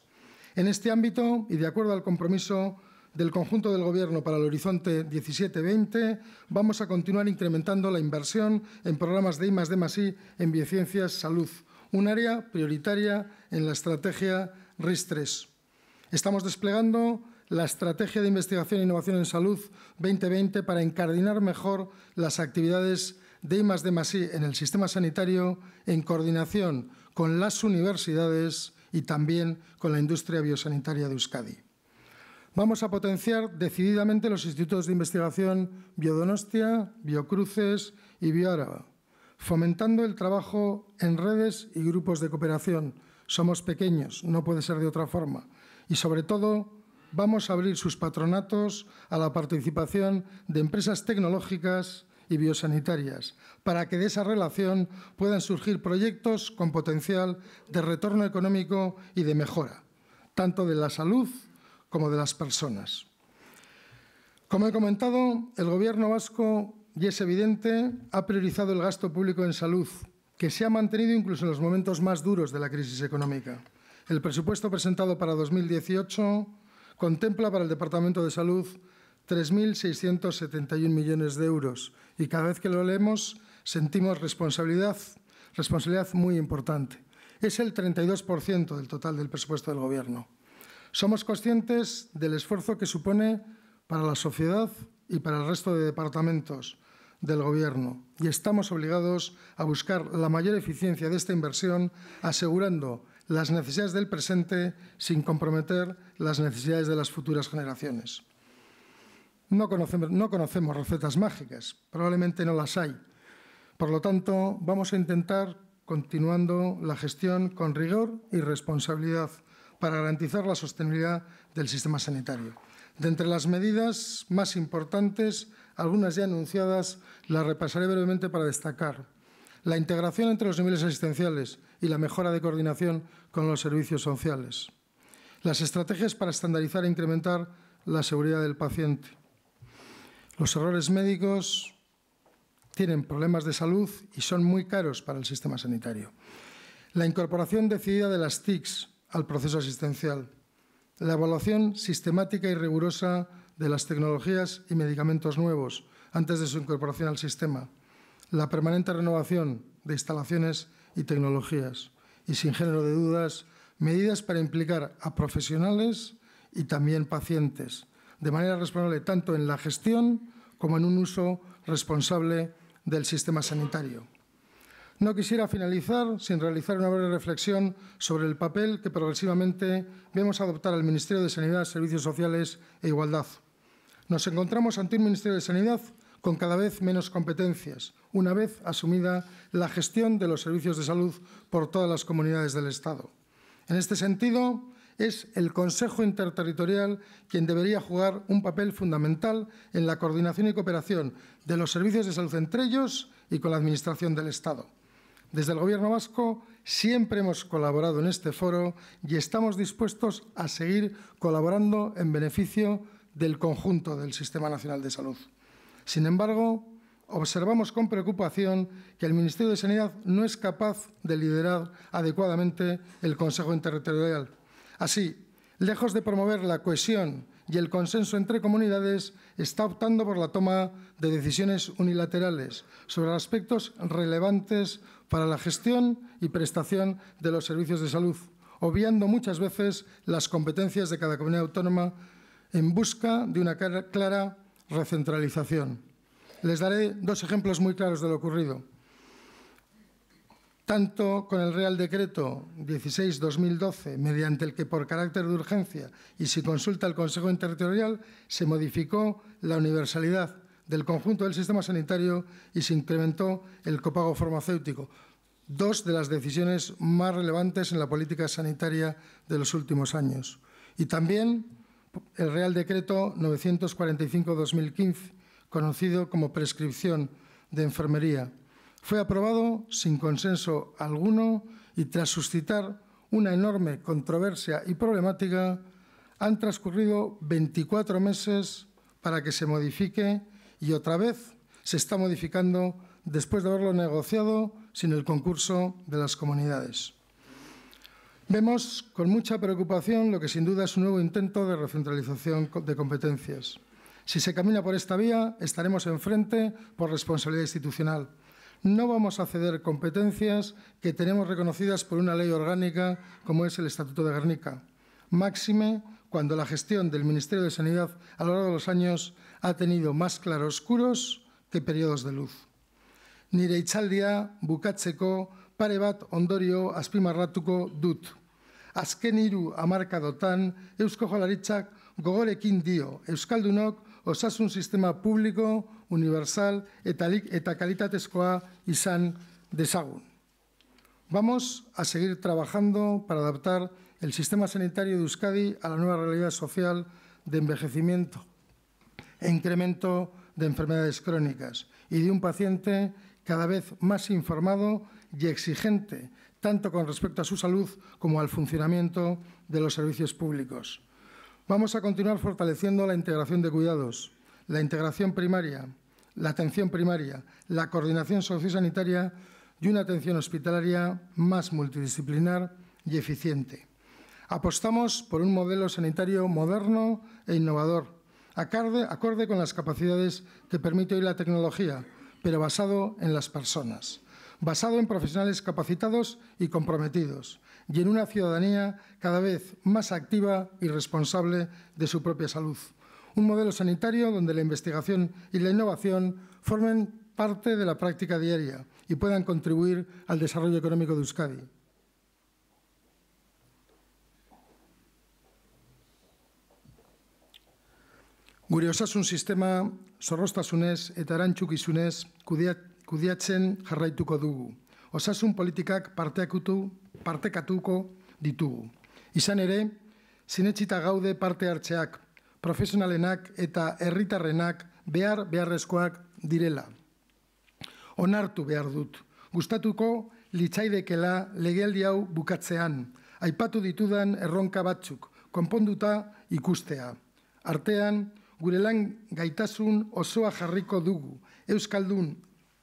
En este ámbito, y de acuerdo al compromiso del conjunto del Gobierno para el horizonte 17-20, vamos a continuar incrementando la inversión en programas de I, +D +I en Biociencias Salud, un área prioritaria en la estrategia RIS-3. Estamos desplegando la Estrategia de Investigación e Innovación en Salud 2020 para encardinar mejor las actividades de I, D, I en el sistema sanitario en coordinación con las universidades y también con la industria biosanitaria de Euskadi. Vamos a potenciar decididamente los institutos de investigación Biodonostia, Biocruces y Bioáraba, fomentando el trabajo en redes y grupos de cooperación. Somos pequeños, no puede ser de otra forma. Y sobre todo, vamos a abrir sus patronatos a la participación de empresas tecnológicas y biosanitarias, para que de esa relación puedan surgir proyectos con potencial de retorno económico y de mejora, tanto de la salud como de las personas. Como he comentado, el Gobierno vasco, y es evidente, ha priorizado el gasto público en salud, que se ha mantenido incluso en los momentos más duros de la crisis económica. El presupuesto presentado para 2018 contempla para el Departamento de Salud 3.671 millones de euros. Y cada vez que lo leemos sentimos responsabilidad, responsabilidad muy importante. Es el 32% del total del presupuesto del Gobierno. Somos conscientes del esfuerzo que supone para la sociedad y para el resto de departamentos del Gobierno y estamos obligados a buscar la mayor eficiencia de esta inversión asegurando las necesidades del presente sin comprometer las necesidades de las futuras generaciones. No conocemos, recetas mágicas, probablemente no las hay. Por lo tanto, vamos a intentar continuando la gestión con rigor y responsabilidad para garantizar la sostenibilidad del sistema sanitario. De entre las medidas más importantes, algunas ya anunciadas, las repasaré brevemente para destacar. La integración entre los niveles asistenciales y la mejora de coordinación con los servicios sociales. Las estrategias para estandarizar e incrementar la seguridad del paciente los errores médicos tienen problemas de salud y son muy caros para el sistema sanitario. La incorporación decidida de las TICs al proceso asistencial. La evaluación sistemática y rigurosa de las tecnologías y medicamentos nuevos antes de su incorporación al sistema. La permanente renovación de instalaciones y tecnologías. Y sin género de dudas, medidas para implicar a profesionales y también pacientes de manera responsable tanto en la gestión como en un uso responsable del sistema sanitario. No quisiera finalizar sin realizar una breve reflexión sobre el papel que progresivamente vemos adoptar al Ministerio de Sanidad, Servicios Sociales e Igualdad. Nos encontramos ante un Ministerio de Sanidad con cada vez menos competencias, una vez asumida la gestión de los servicios de salud por todas las comunidades del Estado. En este sentido, es el Consejo Interterritorial quien debería jugar un papel fundamental en la coordinación y cooperación de los servicios de salud entre ellos y con la Administración del Estado. Desde el Gobierno vasco siempre hemos colaborado en este foro y estamos dispuestos a seguir colaborando en beneficio del conjunto del Sistema Nacional de Salud. Sin embargo, observamos con preocupación que el Ministerio de Sanidad no es capaz de liderar adecuadamente el Consejo Interterritorial Así, lejos de promover la cohesión y el consenso entre comunidades, está optando por la toma de decisiones unilaterales sobre aspectos relevantes para la gestión y prestación de los servicios de salud, obviando muchas veces las competencias de cada comunidad autónoma en busca de una clara recentralización. Les daré dos ejemplos muy claros de lo ocurrido tanto con el Real Decreto 16-2012, mediante el que por carácter de urgencia y si consulta el Consejo Interterritorial, se modificó la universalidad del conjunto del sistema sanitario y se incrementó el copago farmacéutico, dos de las decisiones más relevantes en la política sanitaria de los últimos años. Y también el Real Decreto 945-2015, conocido como prescripción de enfermería, fue aprobado sin consenso alguno y tras suscitar una enorme controversia y problemática, han transcurrido 24 meses para que se modifique y otra vez se está modificando después de haberlo negociado sin el concurso de las comunidades. Vemos con mucha preocupación lo que sin duda es un nuevo intento de recentralización de competencias. Si se camina por esta vía, estaremos enfrente por responsabilidad institucional. No vamos a ceder competencias que tenemos reconocidas por una ley orgánica como es el Estatuto de Guernica, máxime cuando la gestión del Ministerio de Sanidad a lo largo de los años ha tenido más claroscuros que periodos de luz. Nire itzaldia bukatzeko pare bat ondorio azpimarratuko dut. Azken hiru hamarkadotan Eusko Jolaritzak gogorekin dio euskaldunok osasun sistema Público, universal eta, y san de dezagun. Vamos a seguir trabajando para adaptar el sistema sanitario de Euskadi a la nueva realidad social de envejecimiento e incremento de enfermedades crónicas y de un paciente cada vez más informado y exigente, tanto con respecto a su salud como al funcionamiento de los servicios públicos. Vamos a continuar fortaleciendo la integración de cuidados, la integración primaria, la atención primaria, la coordinación sociosanitaria y una atención hospitalaria más multidisciplinar y eficiente. Apostamos por un modelo sanitario moderno e innovador, acorde, con las capacidades que permite hoy la tecnología, pero basado en las personas, basado en profesionales capacitados y comprometidos, y en una ciudadanía cada vez más activa y responsable de su propia salud un modelo sanitario donde la investigación y la innovación formen parte de la práctica diaria y puedan contribuir al desarrollo económico de Euskadi. Gure un sistema zorroztasunez eta erantzukizunez kudiatzen jarraituko dugu. Osasun politikak parteakutu, partekatuko ditugu. Izan ere, sinetsita gaude parte hartzeak profesionalenak eta herritarrenak behar beharrezkoak direla. Onartu behar dut, gustatuko litzaidekela legeldi hau bukatzean, aipatu ditudan erronka batzuk, konponduta ikustea. Artean, gure lan gaitasun osoa jarriko dugu, Euskaldun,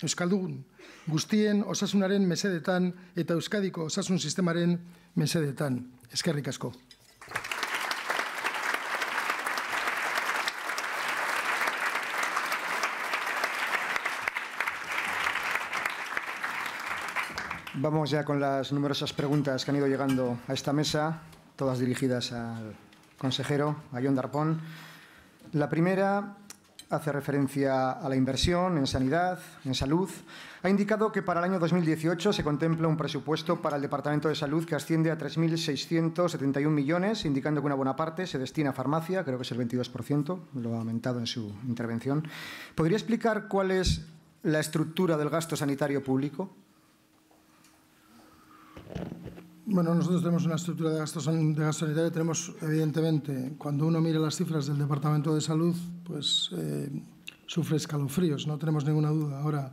Euskaldun guztien osasunaren mesedetan eta Euskadiko osasun sistemaren mesedetan. Eskerrik asko. Vamos ya con las numerosas preguntas que han ido llegando a esta mesa, todas dirigidas al consejero, a John Darpón. La primera hace referencia a la inversión en sanidad, en salud. Ha indicado que para el año 2018 se contempla un presupuesto para el Departamento de Salud que asciende a 3.671 millones, indicando que una buena parte se destina a farmacia, creo que es el 22%, lo ha aumentado en su intervención. ¿Podría explicar cuál es la estructura del gasto sanitario público? Bueno, nosotros tenemos una estructura de gastos de gasto sanitario. Tenemos, evidentemente, cuando uno mira las cifras del Departamento de Salud, pues eh, sufre escalofríos, no tenemos ninguna duda. Ahora,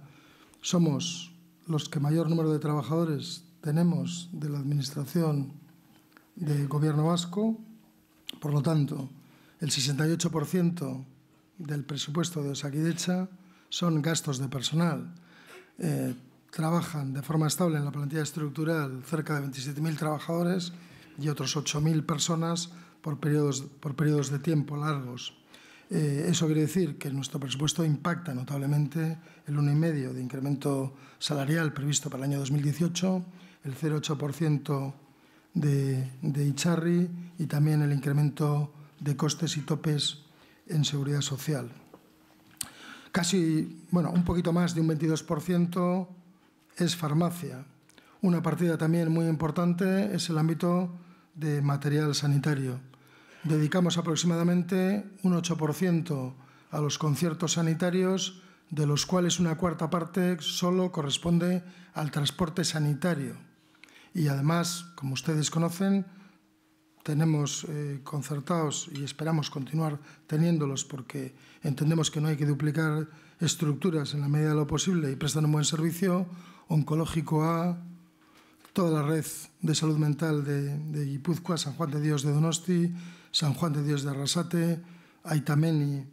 somos los que mayor número de trabajadores tenemos de la Administración del Gobierno vasco. Por lo tanto, el 68% del presupuesto de Osaquidecha son gastos de personal. Eh, trabajan de forma estable en la plantilla estructural cerca de 27.000 trabajadores y otros 8.000 personas por periodos, por de tiempo largos. Eh, eso quiere decir que nuestro presupuesto impacta notablemente el 1,5% de incremento salarial previsto para el año 2018, el 0,8% de, de Icharri y también el incremento de costes y topes en seguridad social. Casi, bueno, un poquito más de un 22% es farmacia. Una partida también muy importante es el ámbito de material sanitario. Dedicamos aproximadamente un 8% a los conciertos sanitarios, de los cuales una cuarta parte solo corresponde al transporte sanitario. Y además, como ustedes conocen, tenemos eh, concertados y esperamos continuar teniéndolos porque entendemos que no hay que duplicar estructuras en la medida de lo posible y prestan un buen servicio, Oncológico A, toda la red de salud mental de, de, Guipúzcoa, San Juan de Dios de Donosti, San Juan de Dios de Arrasate, Aitameni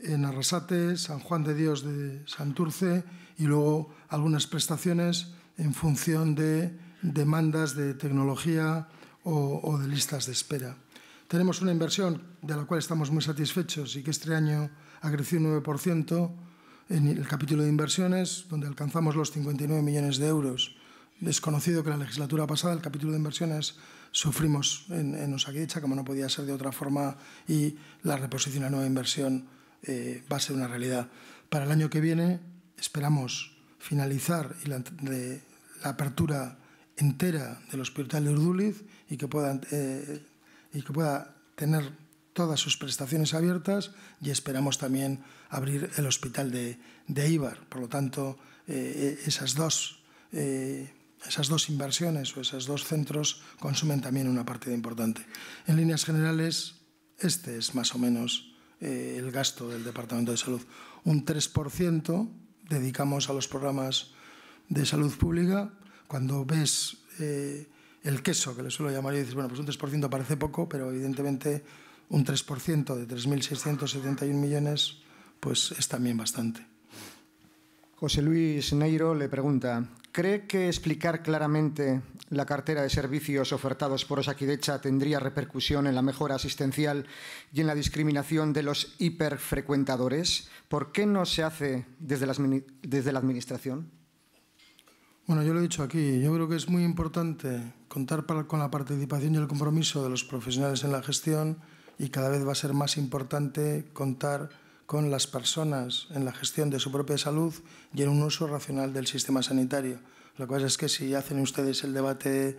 en Arrasate, San Juan de Dios de Santurce y luego algunas prestaciones en función de demandas de tecnología o, o de listas de espera. Tenemos una inversión de la cual estamos muy satisfechos y que este año ha crecido un 9%, en el capítulo de inversiones, donde alcanzamos los 59 millones de euros. Desconocido que la legislatura pasada, el capítulo de inversiones, sufrimos en, en como no podía ser de otra forma, y la reposición a nueva inversión eh, va a ser una realidad. Para el año que viene esperamos finalizar la, apertura entera del hospital de Urduliz y que eh, y que pueda tener todas sus prestaciones abiertas y esperamos también abrir el hospital de, Ibar. Por lo tanto, eh, eh, esas, dos, eh, esas dos inversiones o esos dos centros consumen también una partida importante. En líneas generales, este es más o menos el gasto del Departamento de Salud. Un 3% dedicamos a los programas de salud pública. Cuando ves el queso, que le suelo llamar, y dices, bueno, pues un 3% parece poco, pero evidentemente un 3% de 3.671 millones, pues es también bastante. José Luis Neiro le pregunta, ¿cree que explicar claramente la cartera de servicios ofertados por Osakidecha tendría repercusión en la mejora asistencial y en la discriminación de los hiperfrecuentadores? ¿Por qué no se hace desde la, desde la Administración? Bueno, yo lo he dicho aquí, yo creo que es muy importante contar con la participación y el compromiso de los profesionales en la gestión y cada vez va a ser más importante contar con las personas en la gestión de su propia salud y en un uso racional del sistema sanitario. Lo cual es que si hacen ustedes el debate,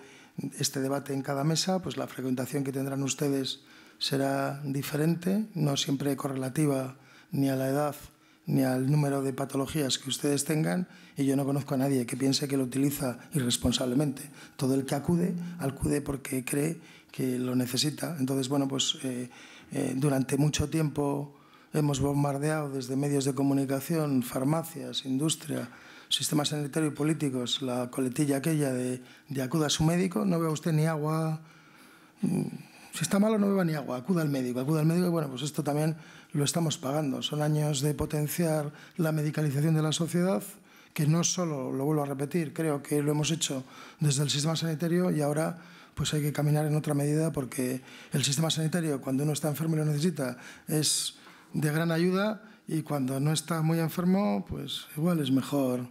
este debate en cada mesa, pues la frecuentación que tendrán ustedes será diferente, no siempre correlativa ni a la edad ni al número de patologías que ustedes tengan y yo no conozco a nadie que piense que lo utiliza irresponsablemente. Todo el que acude, acude porque cree que lo necesita. Entonces, bueno, pues eh, eh, durante mucho tiempo hemos bombardeado desde medios de comunicación, farmacias, industria, sistemas sanitario y políticos, la coletilla aquella de, de acuda a su médico, no vea usted ni agua, mm, si está malo no beba ni agua, acuda al médico, acuda al médico y bueno, pues esto también lo estamos pagando. Son años de potenciar la medicalización de la sociedad, que no solo, lo vuelvo a repetir, creo que lo hemos hecho desde el sistema sanitario y ahora pues hay que caminar en otra medida porque el sistema sanitario, cuando uno está enfermo y lo necesita, es de gran ayuda y cuando no está muy enfermo, pues igual es mejor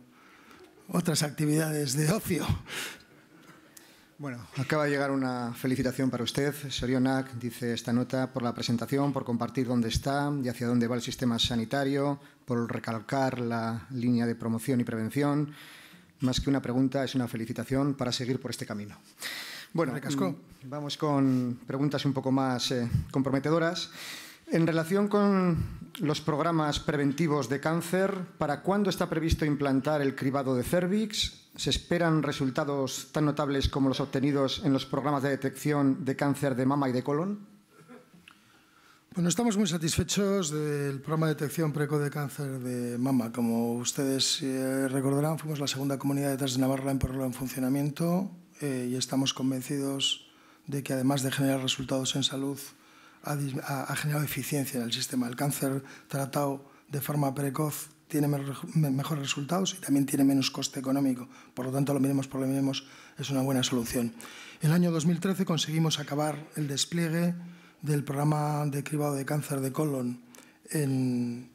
otras actividades de ocio. Bueno, acaba de llegar una felicitación para usted. Sorionac dice esta nota por la presentación, por compartir dónde está y hacia dónde va el sistema sanitario, por recalcar la línea de promoción y prevención. Más que una pregunta, es una felicitación para seguir por este camino. Bueno, mm, vamos con preguntas un poco más eh, comprometedoras. En relación con los programas preventivos de cáncer, ¿para cuándo está previsto implantar el cribado de cervix? ¿Se esperan resultados tan notables como los obtenidos en los programas de detección de cáncer de mama y de colon? Bueno, estamos muy satisfechos del programa de detección precoz de cáncer de mama. Como ustedes eh, recordarán, fuimos la segunda comunidad detrás de Navarra en ponerlo en funcionamiento eh, y estamos convencidos de que además de generar resultados en salud, ha, generado eficiencia en el sistema. El cáncer tratado de forma precoz tiene mejores resultados y también tiene menos coste económico. Por lo tanto, lo miremos por lo miremos, es una buena solución. En El año 2013 conseguimos acabar el despliegue del programa de cribado de cáncer de colon en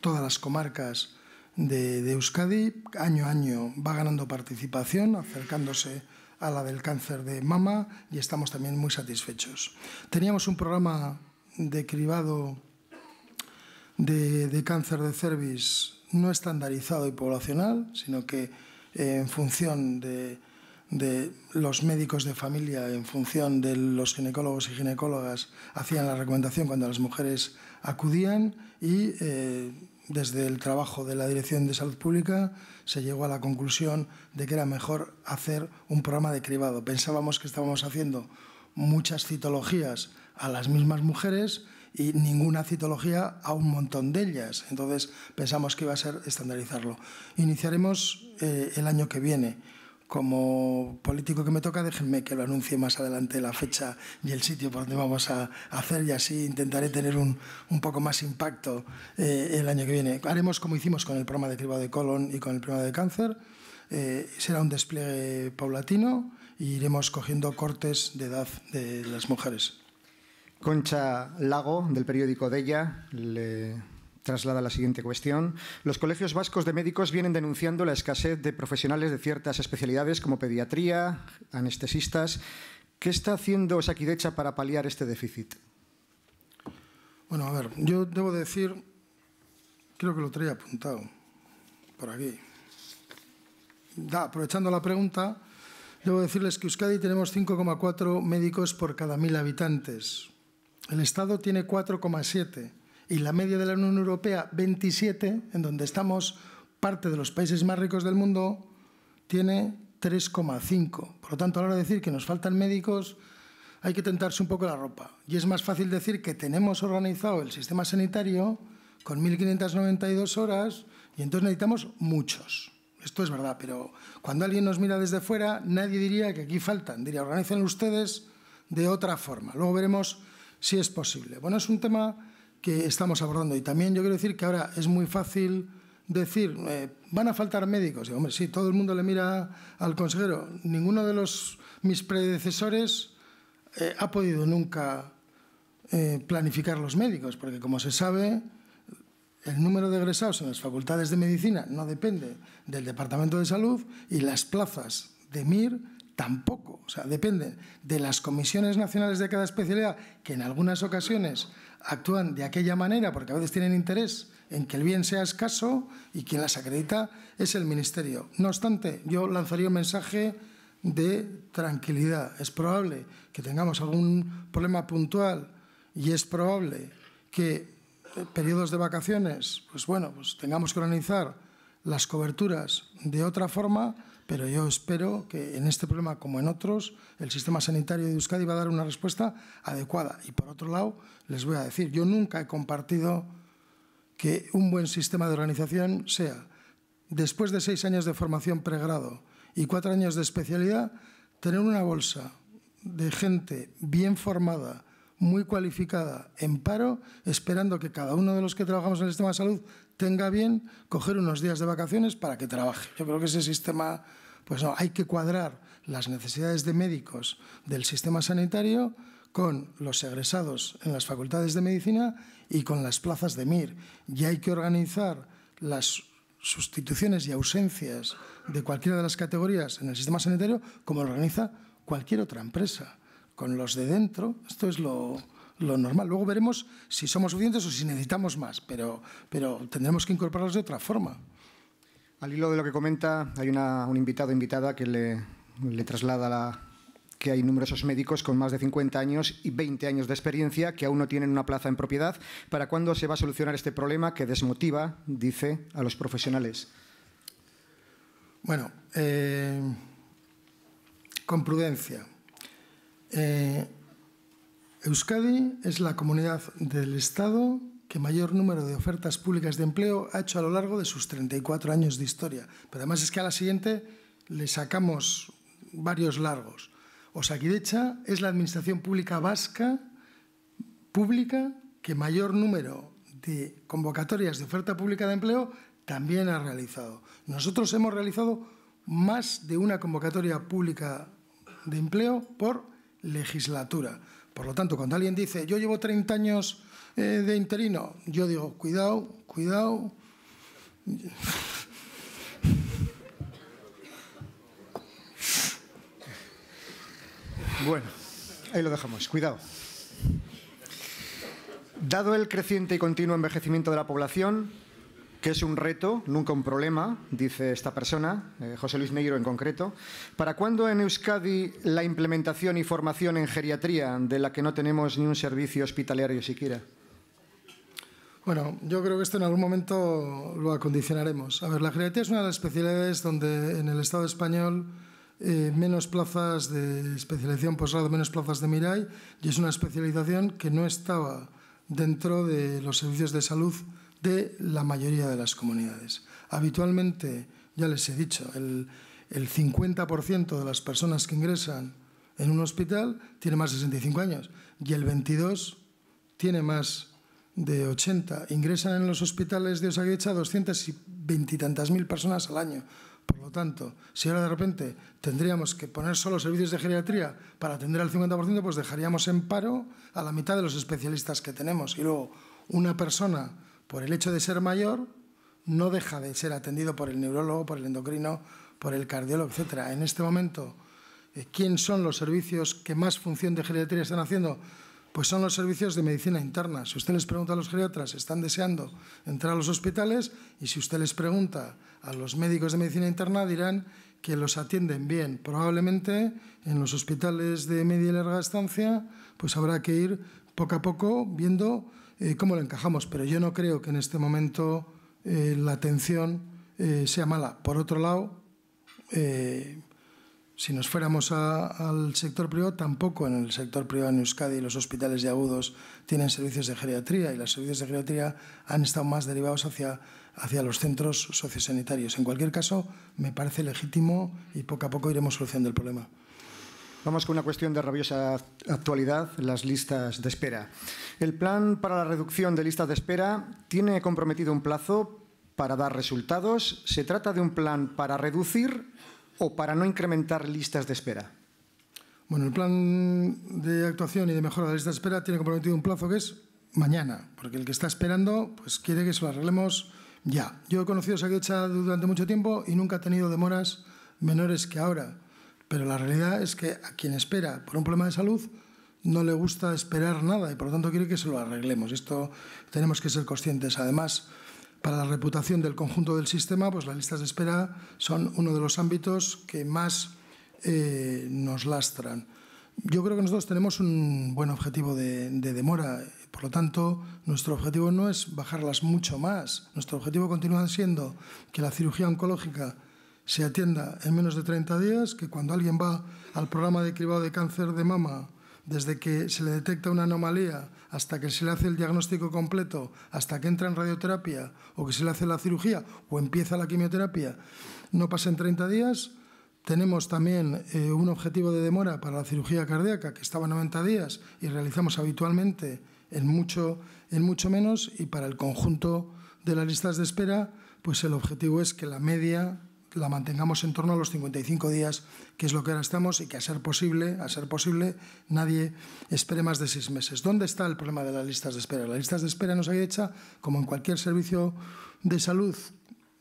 todas las comarcas de, Euskadi. Año a año va ganando participación, acercándose a la del cáncer de mama y estamos también muy satisfechos. Teníamos un programa de cribado de, cáncer de cervix no estandarizado y poblacional, sino que eh, en función de, los médicos de familia, en función de los ginecólogos y ginecólogas, hacían la recomendación cuando las mujeres acudían y eh, desde el trabajo de la Dirección de Salud Pública se llegó a la conclusión de que era mejor hacer un programa de cribado. Pensábamos que estábamos haciendo muchas citologías a las mismas mujeres y ninguna citología a un montón de ellas. Entonces pensamos que iba a ser estandarizarlo. Iniciaremos eh, el año que viene como político que me toca, déjenme que lo anuncie más adelante la fecha y el sitio por donde vamos a hacer y así intentaré tener un, poco más impacto eh, el año que viene. Haremos como hicimos con el programa de cribado de colon y con el programa de cáncer. Eh, será un despliegue paulatino e iremos cogiendo cortes de edad de las mujeres. Concha Lago, del periódico Della, le Traslada la siguiente cuestión. Los colegios vascos de médicos vienen denunciando la escasez de profesionales de ciertas especialidades como pediatría, anestesistas. ¿Qué está haciendo Osakidecha para paliar este déficit? Bueno, a ver, yo debo decir, creo que lo traía apuntado por aquí. aprovechando la pregunta, debo decirles que Euskadi tenemos 5,4 médicos por cada mil habitantes. El Estado tiene 4,7 y la media de la Unión Europea 27, en donde estamos parte de los países más ricos del mundo, tiene 3,5. Por lo tanto, a la hora de decir que nos faltan médicos, hay que tentarse un poco la ropa. Y es más fácil decir que tenemos organizado el sistema sanitario con 1.592 horas y entonces necesitamos muchos. Esto es verdad, pero cuando alguien nos mira desde fuera, nadie diría que aquí faltan. Diría, organizen ustedes de otra forma. Luego veremos si es posible. Bueno, es un tema que estamos abordando. Y también yo quiero decir que ahora es muy fácil decir, eh, van a faltar médicos. Y, hombre, sí, todo el mundo le mira al consejero. Ninguno de los, mis predecesores eh, ha podido nunca eh, planificar los médicos, porque como se sabe, el número de egresados en las facultades de medicina no depende del Departamento de Salud y las plazas de MIR tampoco. O sea, depende de las comisiones nacionales de cada especialidad, que en algunas ocasiones actúan de aquella manera porque a veces tienen interés en que el bien sea escaso y quien las acredita es el Ministerio. No obstante, yo lanzaría un mensaje de tranquilidad. Es probable que tengamos algún problema puntual y es probable que eh, periodos de vacaciones, pues bueno, pues tengamos que organizar las coberturas de otra forma, pero yo espero que en este problema, como en otros, el sistema sanitario de Euskadi va a dar una respuesta adecuada. Y por otro lado, les voy a decir, yo nunca he compartido que un buen sistema de organización sea, después de seis años de formación pregrado y cuatro años de especialidad, tener una bolsa de gente bien formada, muy cualificada en paro, esperando que cada uno de los que trabajamos en el sistema de salud tenga bien coger unos días de vacaciones para que trabaje. Yo creo que ese sistema, pues no, hay que cuadrar las necesidades de médicos del sistema sanitario con los egresados en las facultades de medicina y con las plazas de MIR. Y hay que organizar las sustituciones y ausencias de cualquiera de las categorías en el sistema sanitario como lo organiza cualquier otra empresa. Con los de dentro, esto es lo, lo normal. Luego veremos si somos suficientes o si necesitamos más, pero, pero tendremos que incorporarlos de otra forma. Al hilo de lo que comenta, hay una, un invitado invitada que le, traslada la, que hay numerosos médicos con más de 50 años y 20 años de experiencia que aún no tienen una plaza en propiedad. ¿Para cuándo se va a solucionar este problema que desmotiva, dice, a los profesionales? Bueno, eh, con prudencia. Eh, Euskadi es la comunidad del Estado que mayor número de ofertas públicas de empleo ha hecho a lo largo de sus 34 años de historia. Pero además es que a la siguiente le sacamos varios largos. Osakidecha es la administración pública vasca pública que mayor número de convocatorias de oferta pública de empleo también ha realizado. Nosotros hemos realizado más de una convocatoria pública de empleo por legislatura. Por lo tanto, cuando alguien dice, yo llevo 30 años eh, de interino, yo digo, cuidado, cuidado. Bueno, ahí lo dejamos, cuidado. Dado el creciente y continuo envejecimiento de la población, que es un reto, nunca un problema, dice esta persona, eh, José Luis Neiro en concreto. ¿Para cuándo en Euskadi la implementación y formación en geriatría, de la que no tenemos ni un servicio hospitalario siquiera? Bueno, yo creo que esto en algún momento lo acondicionaremos. A ver, la geriatría es una de las especialidades donde en el Estado español eh, menos plazas de especialización posgrado, menos plazas de MIRAI, y es una especialización que no estaba dentro de los servicios de salud de la mayoría de las comunidades. Habitualmente, ya les he dicho, el, 50% de las personas que ingresan en un hospital tiene más de 65 años y el 22 tiene más de 80. Ingresan en los hospitales de Osagecha 220 y tantas mil personas al año. Por lo tanto, si ahora de repente tendríamos que poner solo servicios de geriatría para atender al 50%, pues dejaríamos en paro a la mitad de los especialistas que tenemos. Y luego, una persona por el hecho de ser mayor, no deja de ser atendido por el neurólogo, por el endocrino, por el cardiólogo, etcétera. En este momento, eh, ¿quién son los servicios que más función de geriatría están haciendo? Pues son los servicios de medicina interna. Si usted les pregunta a los geriatras, están deseando entrar a los hospitales y si usted les pregunta a los médicos de medicina interna, dirán que los atienden bien. Probablemente en los hospitales de media y larga estancia, pues habrá que ir poco a poco viendo eh, cómo lo encajamos, pero yo no creo que en este momento eh, la atención eh, sea mala. Por otro lado, si nos fuéramos al sector privado, tampoco en el sector privado en Euskadi los hospitales de agudos tienen servicios de geriatría y los servicios de geriatría han estado más derivados hacia, hacia los centros sociosanitarios. En cualquier caso, me parece legítimo y poco a poco iremos solucionando el problema. Vamos con una cuestión de rabiosa actualidad, las listas de espera. El plan para la reducción de listas de espera tiene comprometido un plazo para dar resultados. ¿Se trata de un plan para reducir o para no incrementar listas de espera? Bueno, el plan de actuación y de mejora de listas de espera tiene comprometido un plazo que es mañana, porque el que está esperando pues quiere que se lo arreglemos ya. Yo he conocido esa quecha durante mucho tiempo y nunca he tenido demoras menores que ahora. Pero la realidad es que a quien espera por un problema de salud no le gusta esperar nada y por lo tanto quiere que se lo arreglemos. Esto tenemos que ser conscientes. Además, para la reputación del conjunto del sistema, pues las listas de espera son uno de los ámbitos que más eh, nos lastran. Yo creo que nosotros tenemos un buen objetivo de, de, demora, por lo tanto, nuestro objetivo no es bajarlas mucho más. Nuestro objetivo continúa siendo que la cirugía oncológica se atienda en menos de 30 días, que cuando alguien va al programa de cribado de cáncer de mama, desde que se le detecta una anomalía hasta que se le hace el diagnóstico completo, hasta que entra en radioterapia o que se le hace la cirugía o empieza la quimioterapia, no pasen 30 días. Tenemos también eh, un objetivo de demora para la cirugía cardíaca que estaba 90 días y realizamos habitualmente en mucho, en mucho menos y para el conjunto de las listas de espera, pues el objetivo es que la media la mantengamos en torno a los 55 días, que es lo que ahora estamos, y que a ser posible, a ser posible, nadie espere más de seis meses. ¿Dónde está el problema de las listas de espera? Las listas de espera nos hay hecha, como en cualquier servicio de salud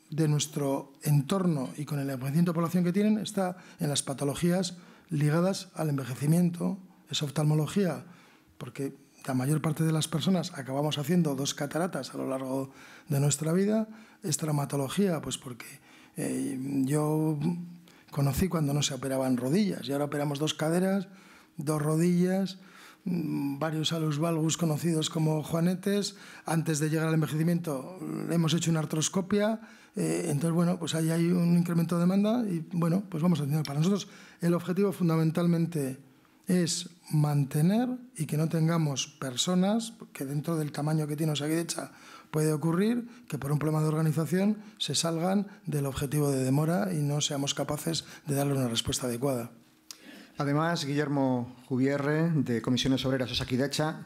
de nuestro entorno y con el envejecimiento de población que tienen, está en las patologías ligadas al envejecimiento, es oftalmología, porque la mayor parte de las personas acabamos haciendo dos cataratas a lo largo de nuestra vida, es traumatología, pues porque eh, yo conocí cuando no se operaban rodillas y ahora operamos dos caderas, dos rodillas, mm, varios alus valgus conocidos como juanetes. Antes de llegar al envejecimiento mm, hemos hecho una artroscopia. Eh, entonces, bueno, pues ahí hay un incremento de demanda y, bueno, pues vamos a tener. Para nosotros el objetivo fundamentalmente es mantener y que no tengamos personas que dentro del tamaño que tiene Osaguidecha Puede ocurrir que por un problema de organización se salgan del objetivo de demora y no seamos capaces de darle una respuesta adecuada. Además, Guillermo Jubierre, de Comisiones Obreras Osakidecha,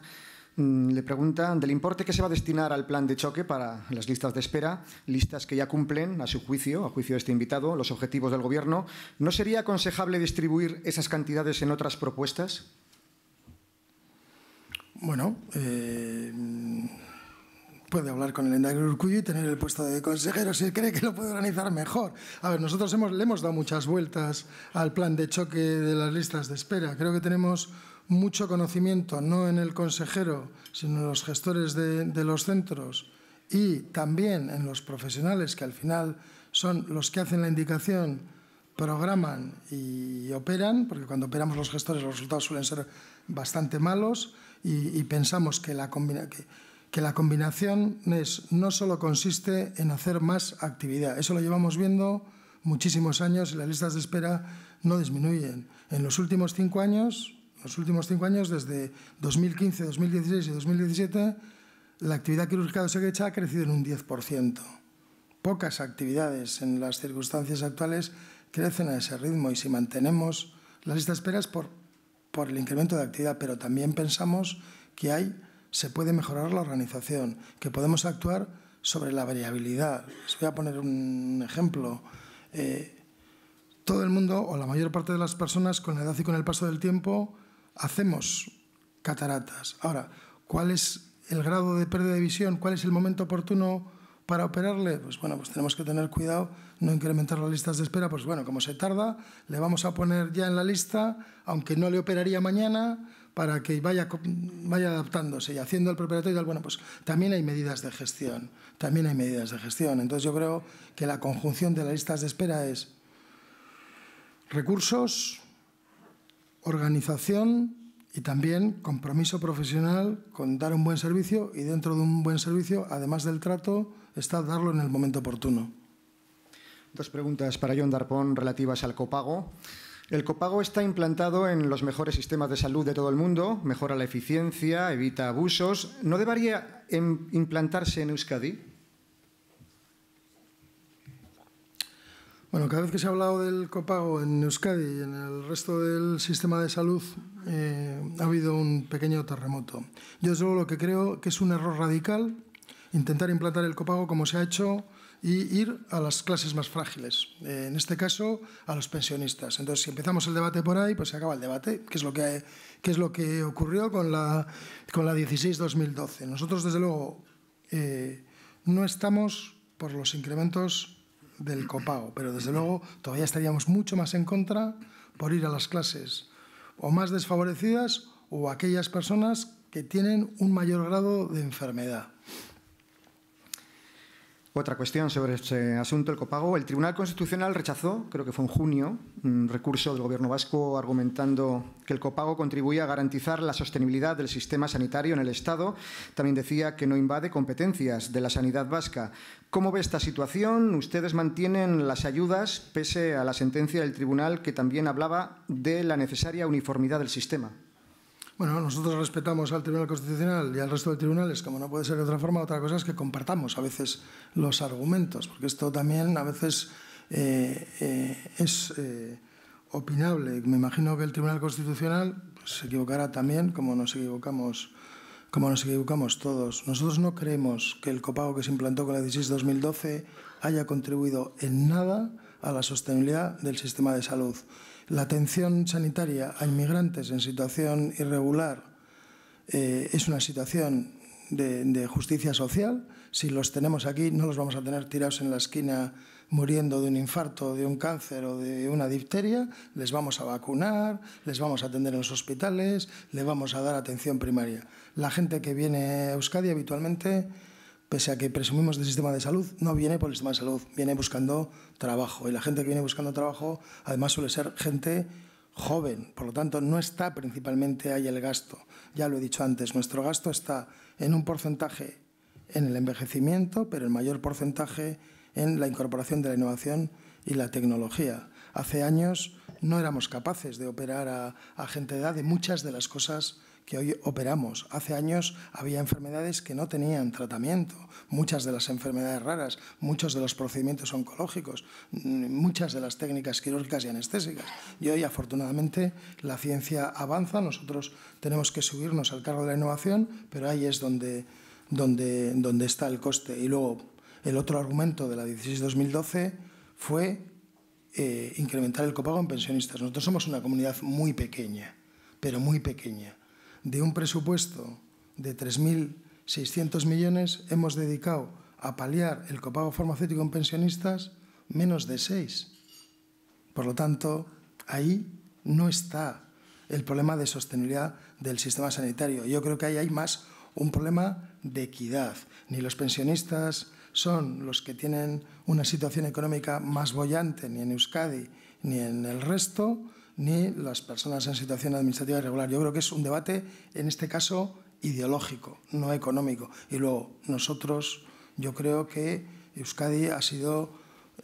mm, le pregunta del importe que se va a destinar al plan de choque para las listas de espera, listas que ya cumplen, a su juicio, a juicio de este invitado, los objetivos del Gobierno. ¿No sería aconsejable distribuir esas cantidades en otras propuestas? Bueno, eh, puede hablar con el Endagro Urcuyo y tener el puesto de consejero si cree que lo puede organizar mejor. A ver, nosotros le hemos dado muchas vueltas al plan de choque de las listas de espera. Creo que tenemos mucho conocimiento, no en el consejero, sino en los gestores de, los centros y también en los profesionales que al final son los que hacen la indicación, programan y operan, porque cuando operamos los gestores los resultados suelen ser bastante malos y, y pensamos que la combinación que la combinación es, no solo consiste en hacer más actividad, eso lo llevamos viendo muchísimos años y las listas de espera no disminuyen. En los últimos cinco años, los últimos cinco años, desde 2015, 2016 y 2017, la actividad quirúrgica de Oseguecha ha crecido en un 10%. Pocas actividades en las circunstancias actuales crecen a ese ritmo y si mantenemos las listas de espera es por, por el incremento de actividad, pero también pensamos que hay se puede mejorar la organización, que podemos actuar sobre la variabilidad. Les voy a poner un ejemplo. Eh, todo el mundo o la mayor parte de las personas con la edad y con el paso del tiempo hacemos cataratas. Ahora, ¿cuál es el grado de pérdida de visión? ¿Cuál es el momento oportuno para operarle? Pues bueno, pues tenemos que tener cuidado, no incrementar las listas de espera, pues bueno, como se tarda, le vamos a poner ya en la lista, aunque no le operaría mañana, para que vaya, vaya adaptándose y haciendo el preparatorio. y bueno, pues también hay medidas de gestión, también hay medidas de gestión. Entonces yo creo que la conjunción de las listas de espera es recursos, organización y también compromiso profesional con dar un buen servicio y dentro de un buen servicio, además del trato, está darlo en el momento oportuno. Dos preguntas para John Darpón relativas al copago. El copago está implantado en los mejores sistemas de salud de todo el mundo, mejora la eficiencia, evita abusos. ¿No debería em, implantarse en Euskadi? Bueno, cada vez que se ha hablado del copago en Euskadi y en el resto del sistema de salud, eh, ha habido un pequeño terremoto. Yo solo lo que creo que es un error radical intentar implantar el copago como se ha hecho y ir a las clases más frágiles, eh, en este caso a los pensionistas. Entonces, si empezamos el debate por ahí, pues se acaba el debate, que es lo que, es lo que ocurrió con la, con la 16-2012. Nosotros, desde luego, eh, no estamos por los incrementos del copago, pero desde luego todavía estaríamos mucho más en contra por ir a las clases o más desfavorecidas o aquellas personas que tienen un mayor grado de enfermedad. Otra cuestión sobre este asunto, el copago. El Tribunal Constitucional rechazó, creo que fue en junio, un recurso del Gobierno vasco argumentando que el copago contribuye a garantizar la sostenibilidad del sistema sanitario en el Estado. También decía que no invade competencias de la sanidad vasca. ¿Cómo ve esta situación? Ustedes mantienen las ayudas pese a la sentencia del Tribunal que también hablaba de la necesaria uniformidad del sistema. Bueno, nosotros respetamos al Tribunal Constitucional y al resto de tribunales, como no puede ser de otra forma, otra cosa es que compartamos a veces los argumentos, porque esto también a veces eh, eh, es eh, opinable. Me imagino que el Tribunal Constitucional pues, se equivocará también, como nos equivocamos como nos equivocamos todos. Nosotros no creemos que el copago que se implantó con la 16-2012 haya contribuido en nada a la sostenibilidad del sistema de salud. La atención sanitaria a inmigrantes en situación irregular eh, es una situación de, de, justicia social. Si los tenemos aquí, no los vamos a tener tirados en la esquina muriendo de un infarto, de un cáncer o de una difteria. Les vamos a vacunar, les vamos a atender en los hospitales, les vamos a dar atención primaria. La gente que viene a Euskadi habitualmente pese a que presumimos del sistema de salud, no viene por el sistema de salud, viene buscando trabajo. Y la gente que viene buscando trabajo, además, suele ser gente joven. Por lo tanto, no está principalmente ahí el gasto. Ya lo he dicho antes, nuestro gasto está en un porcentaje en el envejecimiento, pero el mayor porcentaje en la incorporación de la innovación y la tecnología. Hace años no éramos capaces de operar a, gente de edad de muchas de las cosas que hoy operamos. Hace años había enfermedades que no tenían tratamiento, muchas de las enfermedades raras, muchos de los procedimientos oncológicos, muchas de las técnicas quirúrgicas y anestésicas. Y hoy, afortunadamente, la ciencia avanza, nosotros tenemos que subirnos al cargo de la innovación, pero ahí es donde, donde, donde está el coste. Y luego, el otro argumento de la 16-2012 fue eh, incrementar el copago en pensionistas. Nosotros somos una comunidad muy pequeña, pero muy pequeña de un presupuesto de 3.600 millones, hemos dedicado a paliar el copago farmacéutico en pensionistas menos de 6. Por lo tanto, ahí no está el problema de sostenibilidad del sistema sanitario. Yo creo que ahí hay más un problema de equidad. Ni los pensionistas son los que tienen una situación económica más bollante, ni en Euskadi, ni en el resto, ni las personas en situación administrativa irregular. Yo creo que es un debate, en este caso, ideológico, no económico. Y luego, nosotros, yo creo que Euskadi ha sido,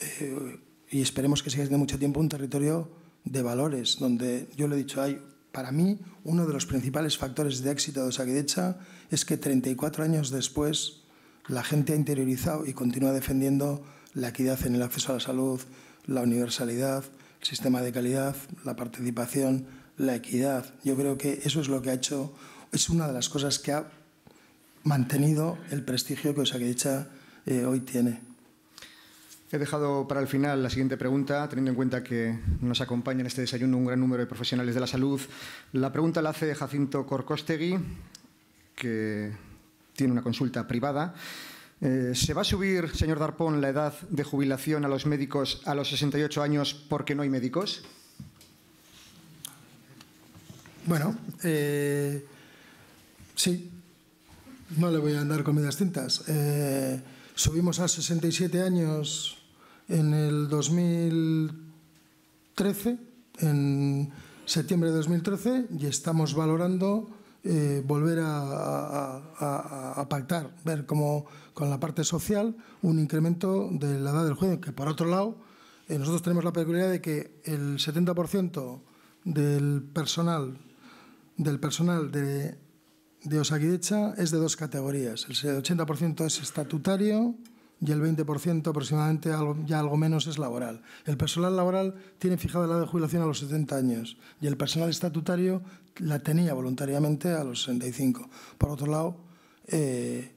eh, y esperemos que siga siendo mucho tiempo, un territorio de valores, donde yo lo he dicho, hay, para mí, uno de los principales factores de éxito de Osakidecha es que 34 años después la gente ha interiorizado y continúa defendiendo la equidad en el acceso a la salud, la universalidad, sistema de calidad, la participación, la equidad. Yo creo que eso es lo que ha hecho, es una de las cosas que ha mantenido el prestigio que Osaquecha eh, hoy tiene. He dejado para el final la siguiente pregunta, teniendo en cuenta que nos acompaña en este desayuno un gran número de profesionales de la salud. La pregunta la hace Jacinto Corcostegui, que tiene una consulta privada eh, ¿Se va a subir, señor Darpón, la edad de jubilación a los médicos a los 68 años porque no hay médicos? Bueno, eh, sí. No le voy a andar con medias tintas. Eh, subimos a 67 años en el 2013, en septiembre de 2013, y estamos valorando eh, volver a, pactar, ver cómo con la parte social un incremento de la edad del juez, que por otro lado eh, nosotros tenemos la peculiaridad de que el 70% del personal del personal de, de es de dos categorías. El 80% es estatutario y el 20% aproximadamente, ya algo menos, es laboral. El personal laboral tiene fijada la edad de jubilación a los 70 años y el personal estatutario la tenía voluntariamente a los 65. Por otro lado, eh,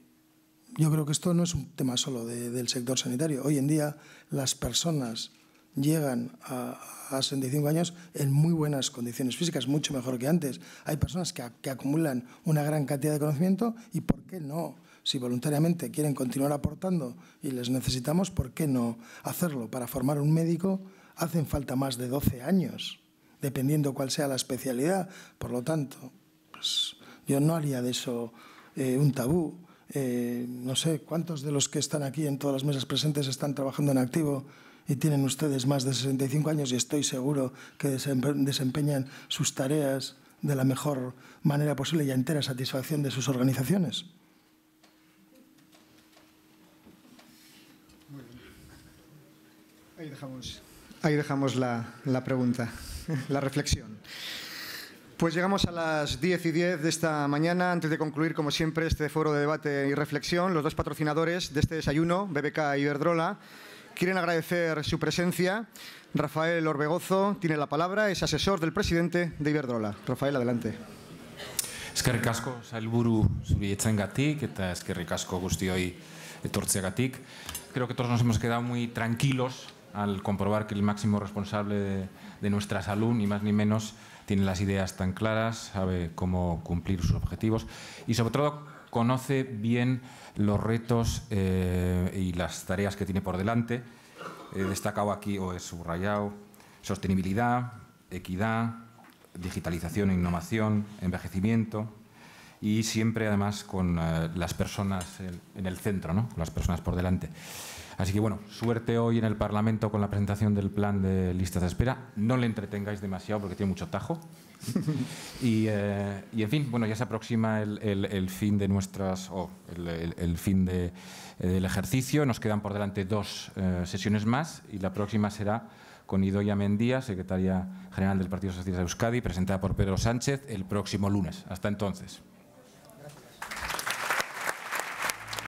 yo creo que esto no es un tema solo del sector sanitario. Hoy en día las personas llegan a, 65 años en muy buenas condiciones físicas, mucho mejor que antes. Hay personas que acumulan una gran cantidad de conocimiento y, ¿por qué no?, si voluntariamente quieren continuar aportando y les necesitamos, ¿por qué no hacerlo? Para formar un médico hacen falta más de 12 años, dependiendo cuál sea la especialidad. Por lo tanto, pues, yo no haría de eso eh, un tabú. Eh, no sé cuántos de los que están aquí en todas las mesas presentes están trabajando en activo y tienen ustedes más de 65 años y estoy seguro que desempeñan sus tareas de la mejor manera posible y a entera satisfacción de sus organizaciones. Ahí dejamos, ahí dejamos la, la pregunta, <laughs> la reflexión. Pues llegamos a las 10 y 10 de esta mañana. Antes de concluir, como siempre, este foro de debate y reflexión, los dos patrocinadores de este desayuno, BBK y Iberdrola, quieren agradecer su presencia. Rafael Orbegozo tiene la palabra, es asesor del presidente de Iberdrola. Rafael, adelante. Eskerrik asko, es que etzengatik eta eskerrik asko guztioi gatí. Creo que todos nos hemos quedado muy tranquilos al comprobar que el máximo responsable de, nuestra salud, ni más ni menos, tiene las ideas tan claras, sabe cómo cumplir sus objetivos y sobre todo conoce bien los retos eh, y las tareas que tiene por delante. He destacado aquí o he subrayado sostenibilidad, equidad, digitalización e innovación, envejecimiento, y siempre además con eh, las personas en, el centro, ¿no? con las personas por delante. Así que bueno, suerte hoy en el Parlamento con la presentación del plan de listas de espera. No le entretengáis demasiado porque tiene mucho tajo. <laughs> Eh, y, en fin, bueno, ya se aproxima el, fin de nuestras, o el, fin eh, del ejercicio. Nos quedan por delante dos eh, sesiones más y la próxima será con Idoia Mendía, secretaria general del Partido Socialista de Euskadi, presentada por Pedro Sánchez el próximo lunes. Hasta entonces.